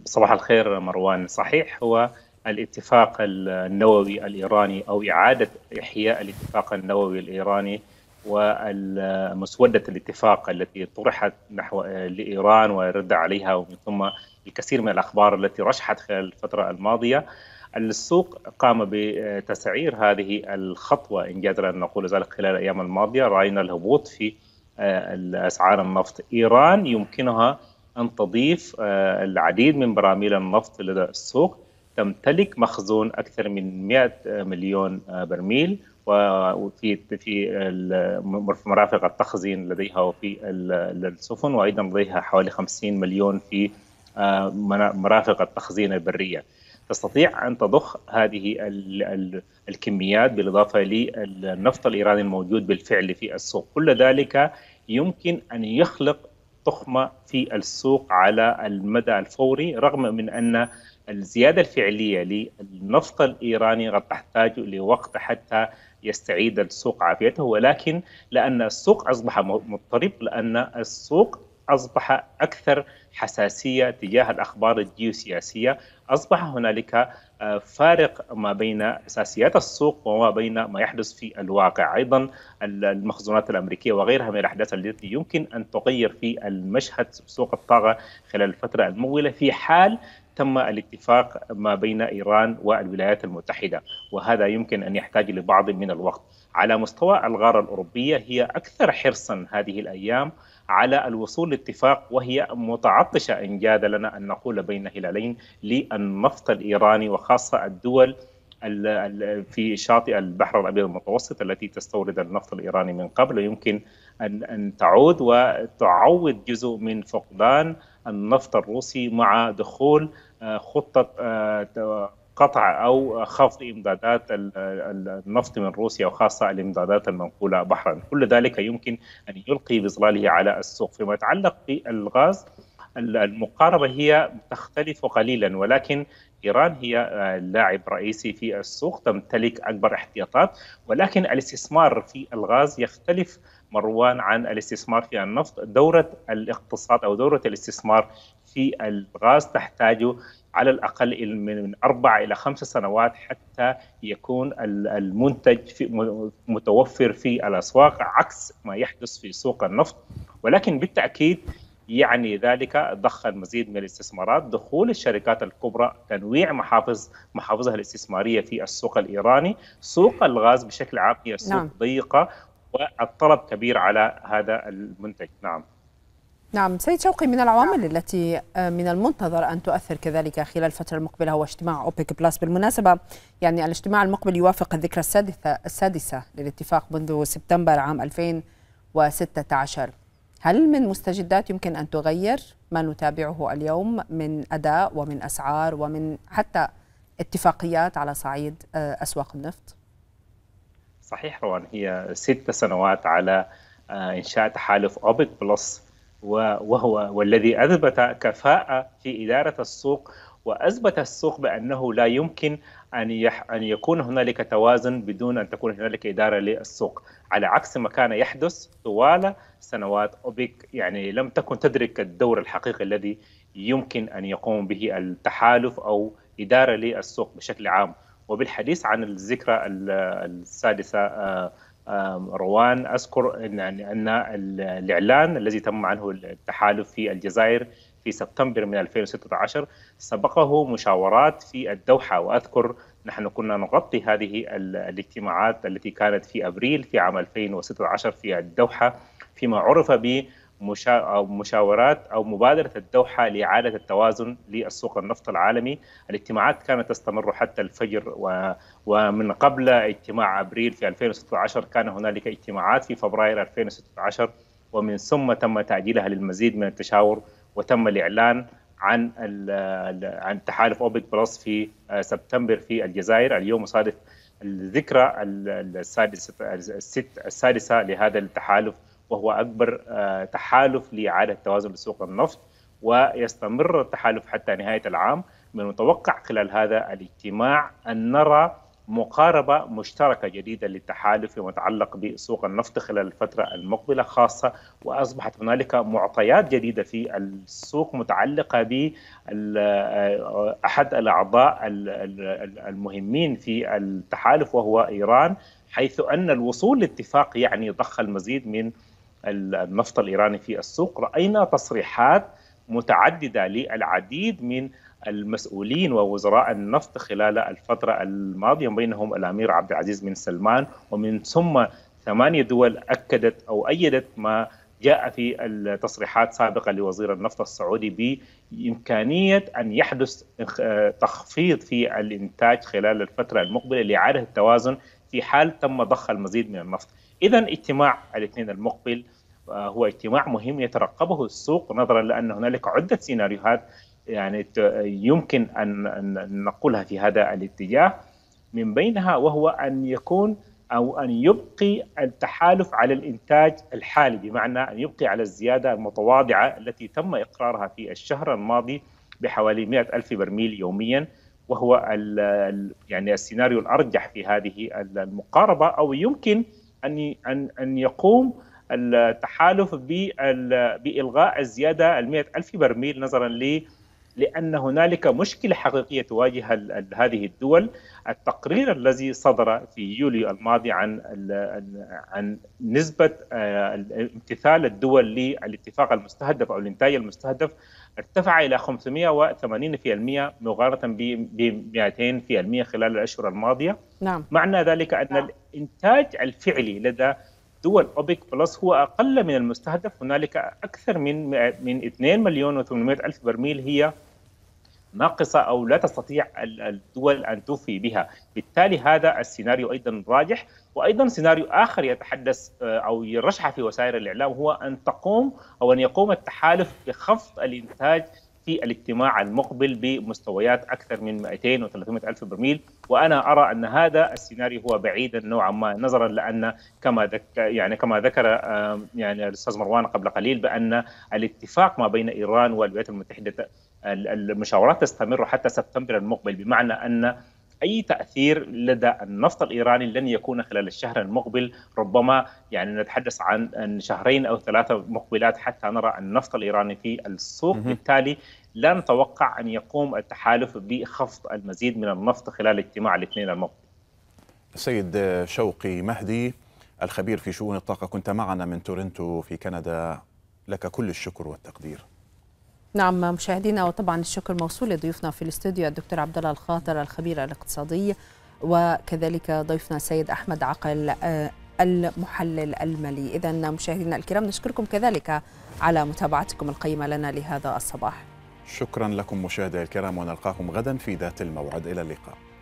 صباح الخير مروان صحيح هو الاتفاق النووي الإيراني أو إعادة إحياء الاتفاق النووي الإيراني ومسودة الاتفاق التي طرحت نحو لإيران ورد عليها ومن ثم الكثير من الأخبار التي رشحت خلال الفترة الماضية السوق قام بتسعير هذه الخطوة إن قدر أن نقول ذلك خلال الأيام الماضية رأينا الهبوط في آه، أسعار النفط إيران يمكنها أن تضيف آه، العديد من براميل النفط لدى السوق تمتلك مخزون أكثر من 100 مليون آه، برميل وفي في مرافق التخزين لديها وفي السفن وايضا لديها حوالي 50 مليون في آه، مرافق التخزين البريه تستطيع ان تضخ هذه الكميات بالاضافه للنفط الايراني الموجود بالفعل في السوق، كل ذلك يمكن ان يخلق تخمه في السوق على المدى الفوري رغم من ان الزياده الفعليه للنفط الايراني قد تحتاج لوقت حتى يستعيد السوق عافيته ولكن لان السوق اصبح مضطرب لان السوق اصبح اكثر حساسيه تجاه الاخبار الجيوسياسيه، اصبح هنالك آه، فارق ما بين اساسيات السوق وما بين ما يحدث في الواقع، ايضا المخزونات الامريكيه وغيرها من الاحداث التي يمكن ان تغير في المشهد سوق الطاقه خلال الفتره المقبله في حال تم الاتفاق ما بين ايران والولايات المتحده، وهذا يمكن ان يحتاج لبعض من الوقت. على مستوى الغاره الاوروبيه هي اكثر حرصا هذه الايام على الوصول لاتفاق وهي متعطشة إن جاد لنا أن نقول بين هلالين للنفط الإيراني وخاصة الدول في شاطئ البحر الابيض المتوسط التي تستورد النفط الايراني من قبل يمكن ان ان تعود وتعوض جزء من فقدان النفط الروسي مع دخول آه، خطه آه، قطع او خفض امدادات النفط من روسيا وخاصه الامدادات المنقوله بحرا، كل ذلك يمكن ان يلقي بظلاله على السوق، فيما يتعلق بالغاز المقاربه هي تختلف قليلا ولكن ايران هي آه، لاعب رئيسي في السوق تمتلك اكبر احتياطات ولكن الاستثمار في الغاز يختلف مروان عن الاستثمار في النفط دوره الاقتصاد او دوره الاستثمار في الغاز تحتاج على الاقل من اربع الى خمس سنوات حتى يكون المنتج في متوفر في الاسواق عكس ما يحدث في سوق النفط ولكن بالتاكيد يعني ذلك ضخ المزيد من الاستثمارات دخول الشركات الكبرى تنويع محافظ محافظها الاستثماريه في السوق الايراني سوق الغاز بشكل عام هي سوق نعم. ضيقه والطلب كبير على هذا المنتج نعم نعم سيد شوقي من العوامل نعم. التي آه، من المنتظر أن تؤثر كذلك خلال الفترة المقبلة هو اجتماع أوبك بلاس بالمناسبة يعني الاجتماع المقبل يوافق الذكرى السادسة, السادسة للاتفاق منذ سبتمبر عام 2016 هل من مستجدات يمكن أن تغير ما نتابعه اليوم من أداء ومن أسعار ومن حتى اتفاقيات على صعيد آه، أسواق النفط؟ صحيح روان هي ست سنوات على آه، إنشاء تحالف أوبك بلس وهو والذي اثبت كفاءه في اداره السوق واثبت السوق بانه لا يمكن ان يح ان يكون هنالك توازن بدون ان تكون هنالك اداره للسوق على عكس ما كان يحدث طوال سنوات اوبك يعني لم تكن تدرك الدور الحقيقي الذي يمكن ان يقوم به التحالف او اداره للسوق بشكل عام وبالحديث عن الذكرى السادسه آه، روان اذكر ان ان الاعلان الذي تم عنه التحالف في الجزائر في سبتمبر من 2016 سبقه مشاورات في الدوحه واذكر نحن كنا نغطي هذه الاجتماعات التي كانت في ابريل في عام 2016 في الدوحه فيما عرف ب مشا... أو مشاورات أو مبادرة الدوحة لإعادة التوازن للسوق النفط العالمي الاجتماعات كانت تستمر حتى الفجر و... ومن قبل اجتماع أبريل في 2016 كان هنالك اجتماعات في فبراير 2016 ومن ثم تم تعديلها للمزيد من التشاور وتم الإعلان عن عن تحالف اوبك بلس في آه، سبتمبر في الجزائر اليوم صادف الذكرى السادسه السادسه لهذا التحالف وهو أكبر آه، تحالف لإعادة توازن لسوق النفط ويستمر التحالف حتى نهاية العام من المتوقع خلال هذا الاجتماع أن نرى مقاربة مشتركة جديدة للتحالف فيما يتعلق بسوق النفط خلال الفترة المقبلة خاصة وأصبحت هنالك معطيات جديدة في السوق متعلقة ب آه، أحد الأعضاء المهمين في التحالف وهو إيران حيث أن الوصول لاتفاق يعني ضخ المزيد من النفط الايراني في السوق راينا تصريحات متعدده للعديد من المسؤولين ووزراء النفط خلال الفتره الماضيه بينهم الامير عبد العزيز بن سلمان ومن ثم ثمانيه دول اكدت او ايدت ما جاء في التصريحات سابقه لوزير النفط السعودي بإمكانية أن يحدث تخفيض في الإنتاج خلال الفترة المقبلة لإعادة التوازن في حال تم ضخ المزيد من النفط إذا اجتماع الاثنين المقبل هو اجتماع مهم يترقبه السوق نظرا لان هنالك عده سيناريوهات يعني يمكن ان نقولها في هذا الاتجاه من بينها وهو ان يكون او ان يبقي التحالف على الانتاج الحالي بمعنى ان يبقي على الزياده المتواضعه التي تم اقرارها في الشهر الماضي بحوالي 100 ألف برميل يوميا وهو يعني السيناريو الارجح في هذه المقاربه او يمكن ان ان ان يقوم التحالف بإلغاء الزيادة المئة ألف برميل نظرا لي لأن هنالك مشكلة حقيقية تواجه هذه الدول التقرير الذي صدر في يوليو الماضي عن عن نسبة آه، امتثال الدول للاتفاق المستهدف أو الإنتاج المستهدف ارتفع إلى 580% مقارنة ب 200% خلال الأشهر الماضية نعم. معنى ذلك أن نعم. الإنتاج الفعلي لدى دول اوبك بلس هو اقل من المستهدف هنالك اكثر من من 2 مليون و800 الف برميل هي ناقصه او لا تستطيع الدول ان توفي بها، بالتالي هذا السيناريو ايضا راجح، وايضا سيناريو اخر يتحدث آه، او يرشح في وسائل الاعلام هو ان تقوم او ان يقوم التحالف بخفض الانتاج في الاجتماع المقبل بمستويات أكثر من 200 و300 ألف برميل وأنا أرى أن هذا السيناريو هو بعيدا نوعا ما نظرا لأن كما ذك يعني كما ذكر يعني الأستاذ مروان قبل قليل بأن الاتفاق ما بين إيران والولايات المتحدة المشاورات تستمر حتى سبتمبر المقبل بمعنى أن اي تاثير لدى النفط الايراني لن يكون خلال الشهر المقبل ربما يعني نتحدث عن شهرين او ثلاثه مقبلات حتى نرى النفط الايراني في السوق بالتالي لا نتوقع ان يقوم التحالف بخفض المزيد من النفط خلال اجتماع الاثنين المقبل سيد شوقي مهدي الخبير في شؤون الطاقه كنت معنا من تورنتو في كندا لك كل الشكر والتقدير نعم مشاهدينا وطبعا الشكر موصول لضيوفنا في الاستوديو الدكتور عبد الله الخاطر الخبير الاقتصادي وكذلك ضيفنا سيد احمد عقل آه، المحلل المالي اذا مشاهدينا الكرام نشكركم كذلك على متابعتكم القيمه لنا لهذا الصباح شكرا لكم مشاهدي الكرام ونلقاكم غدا في ذات الموعد الى اللقاء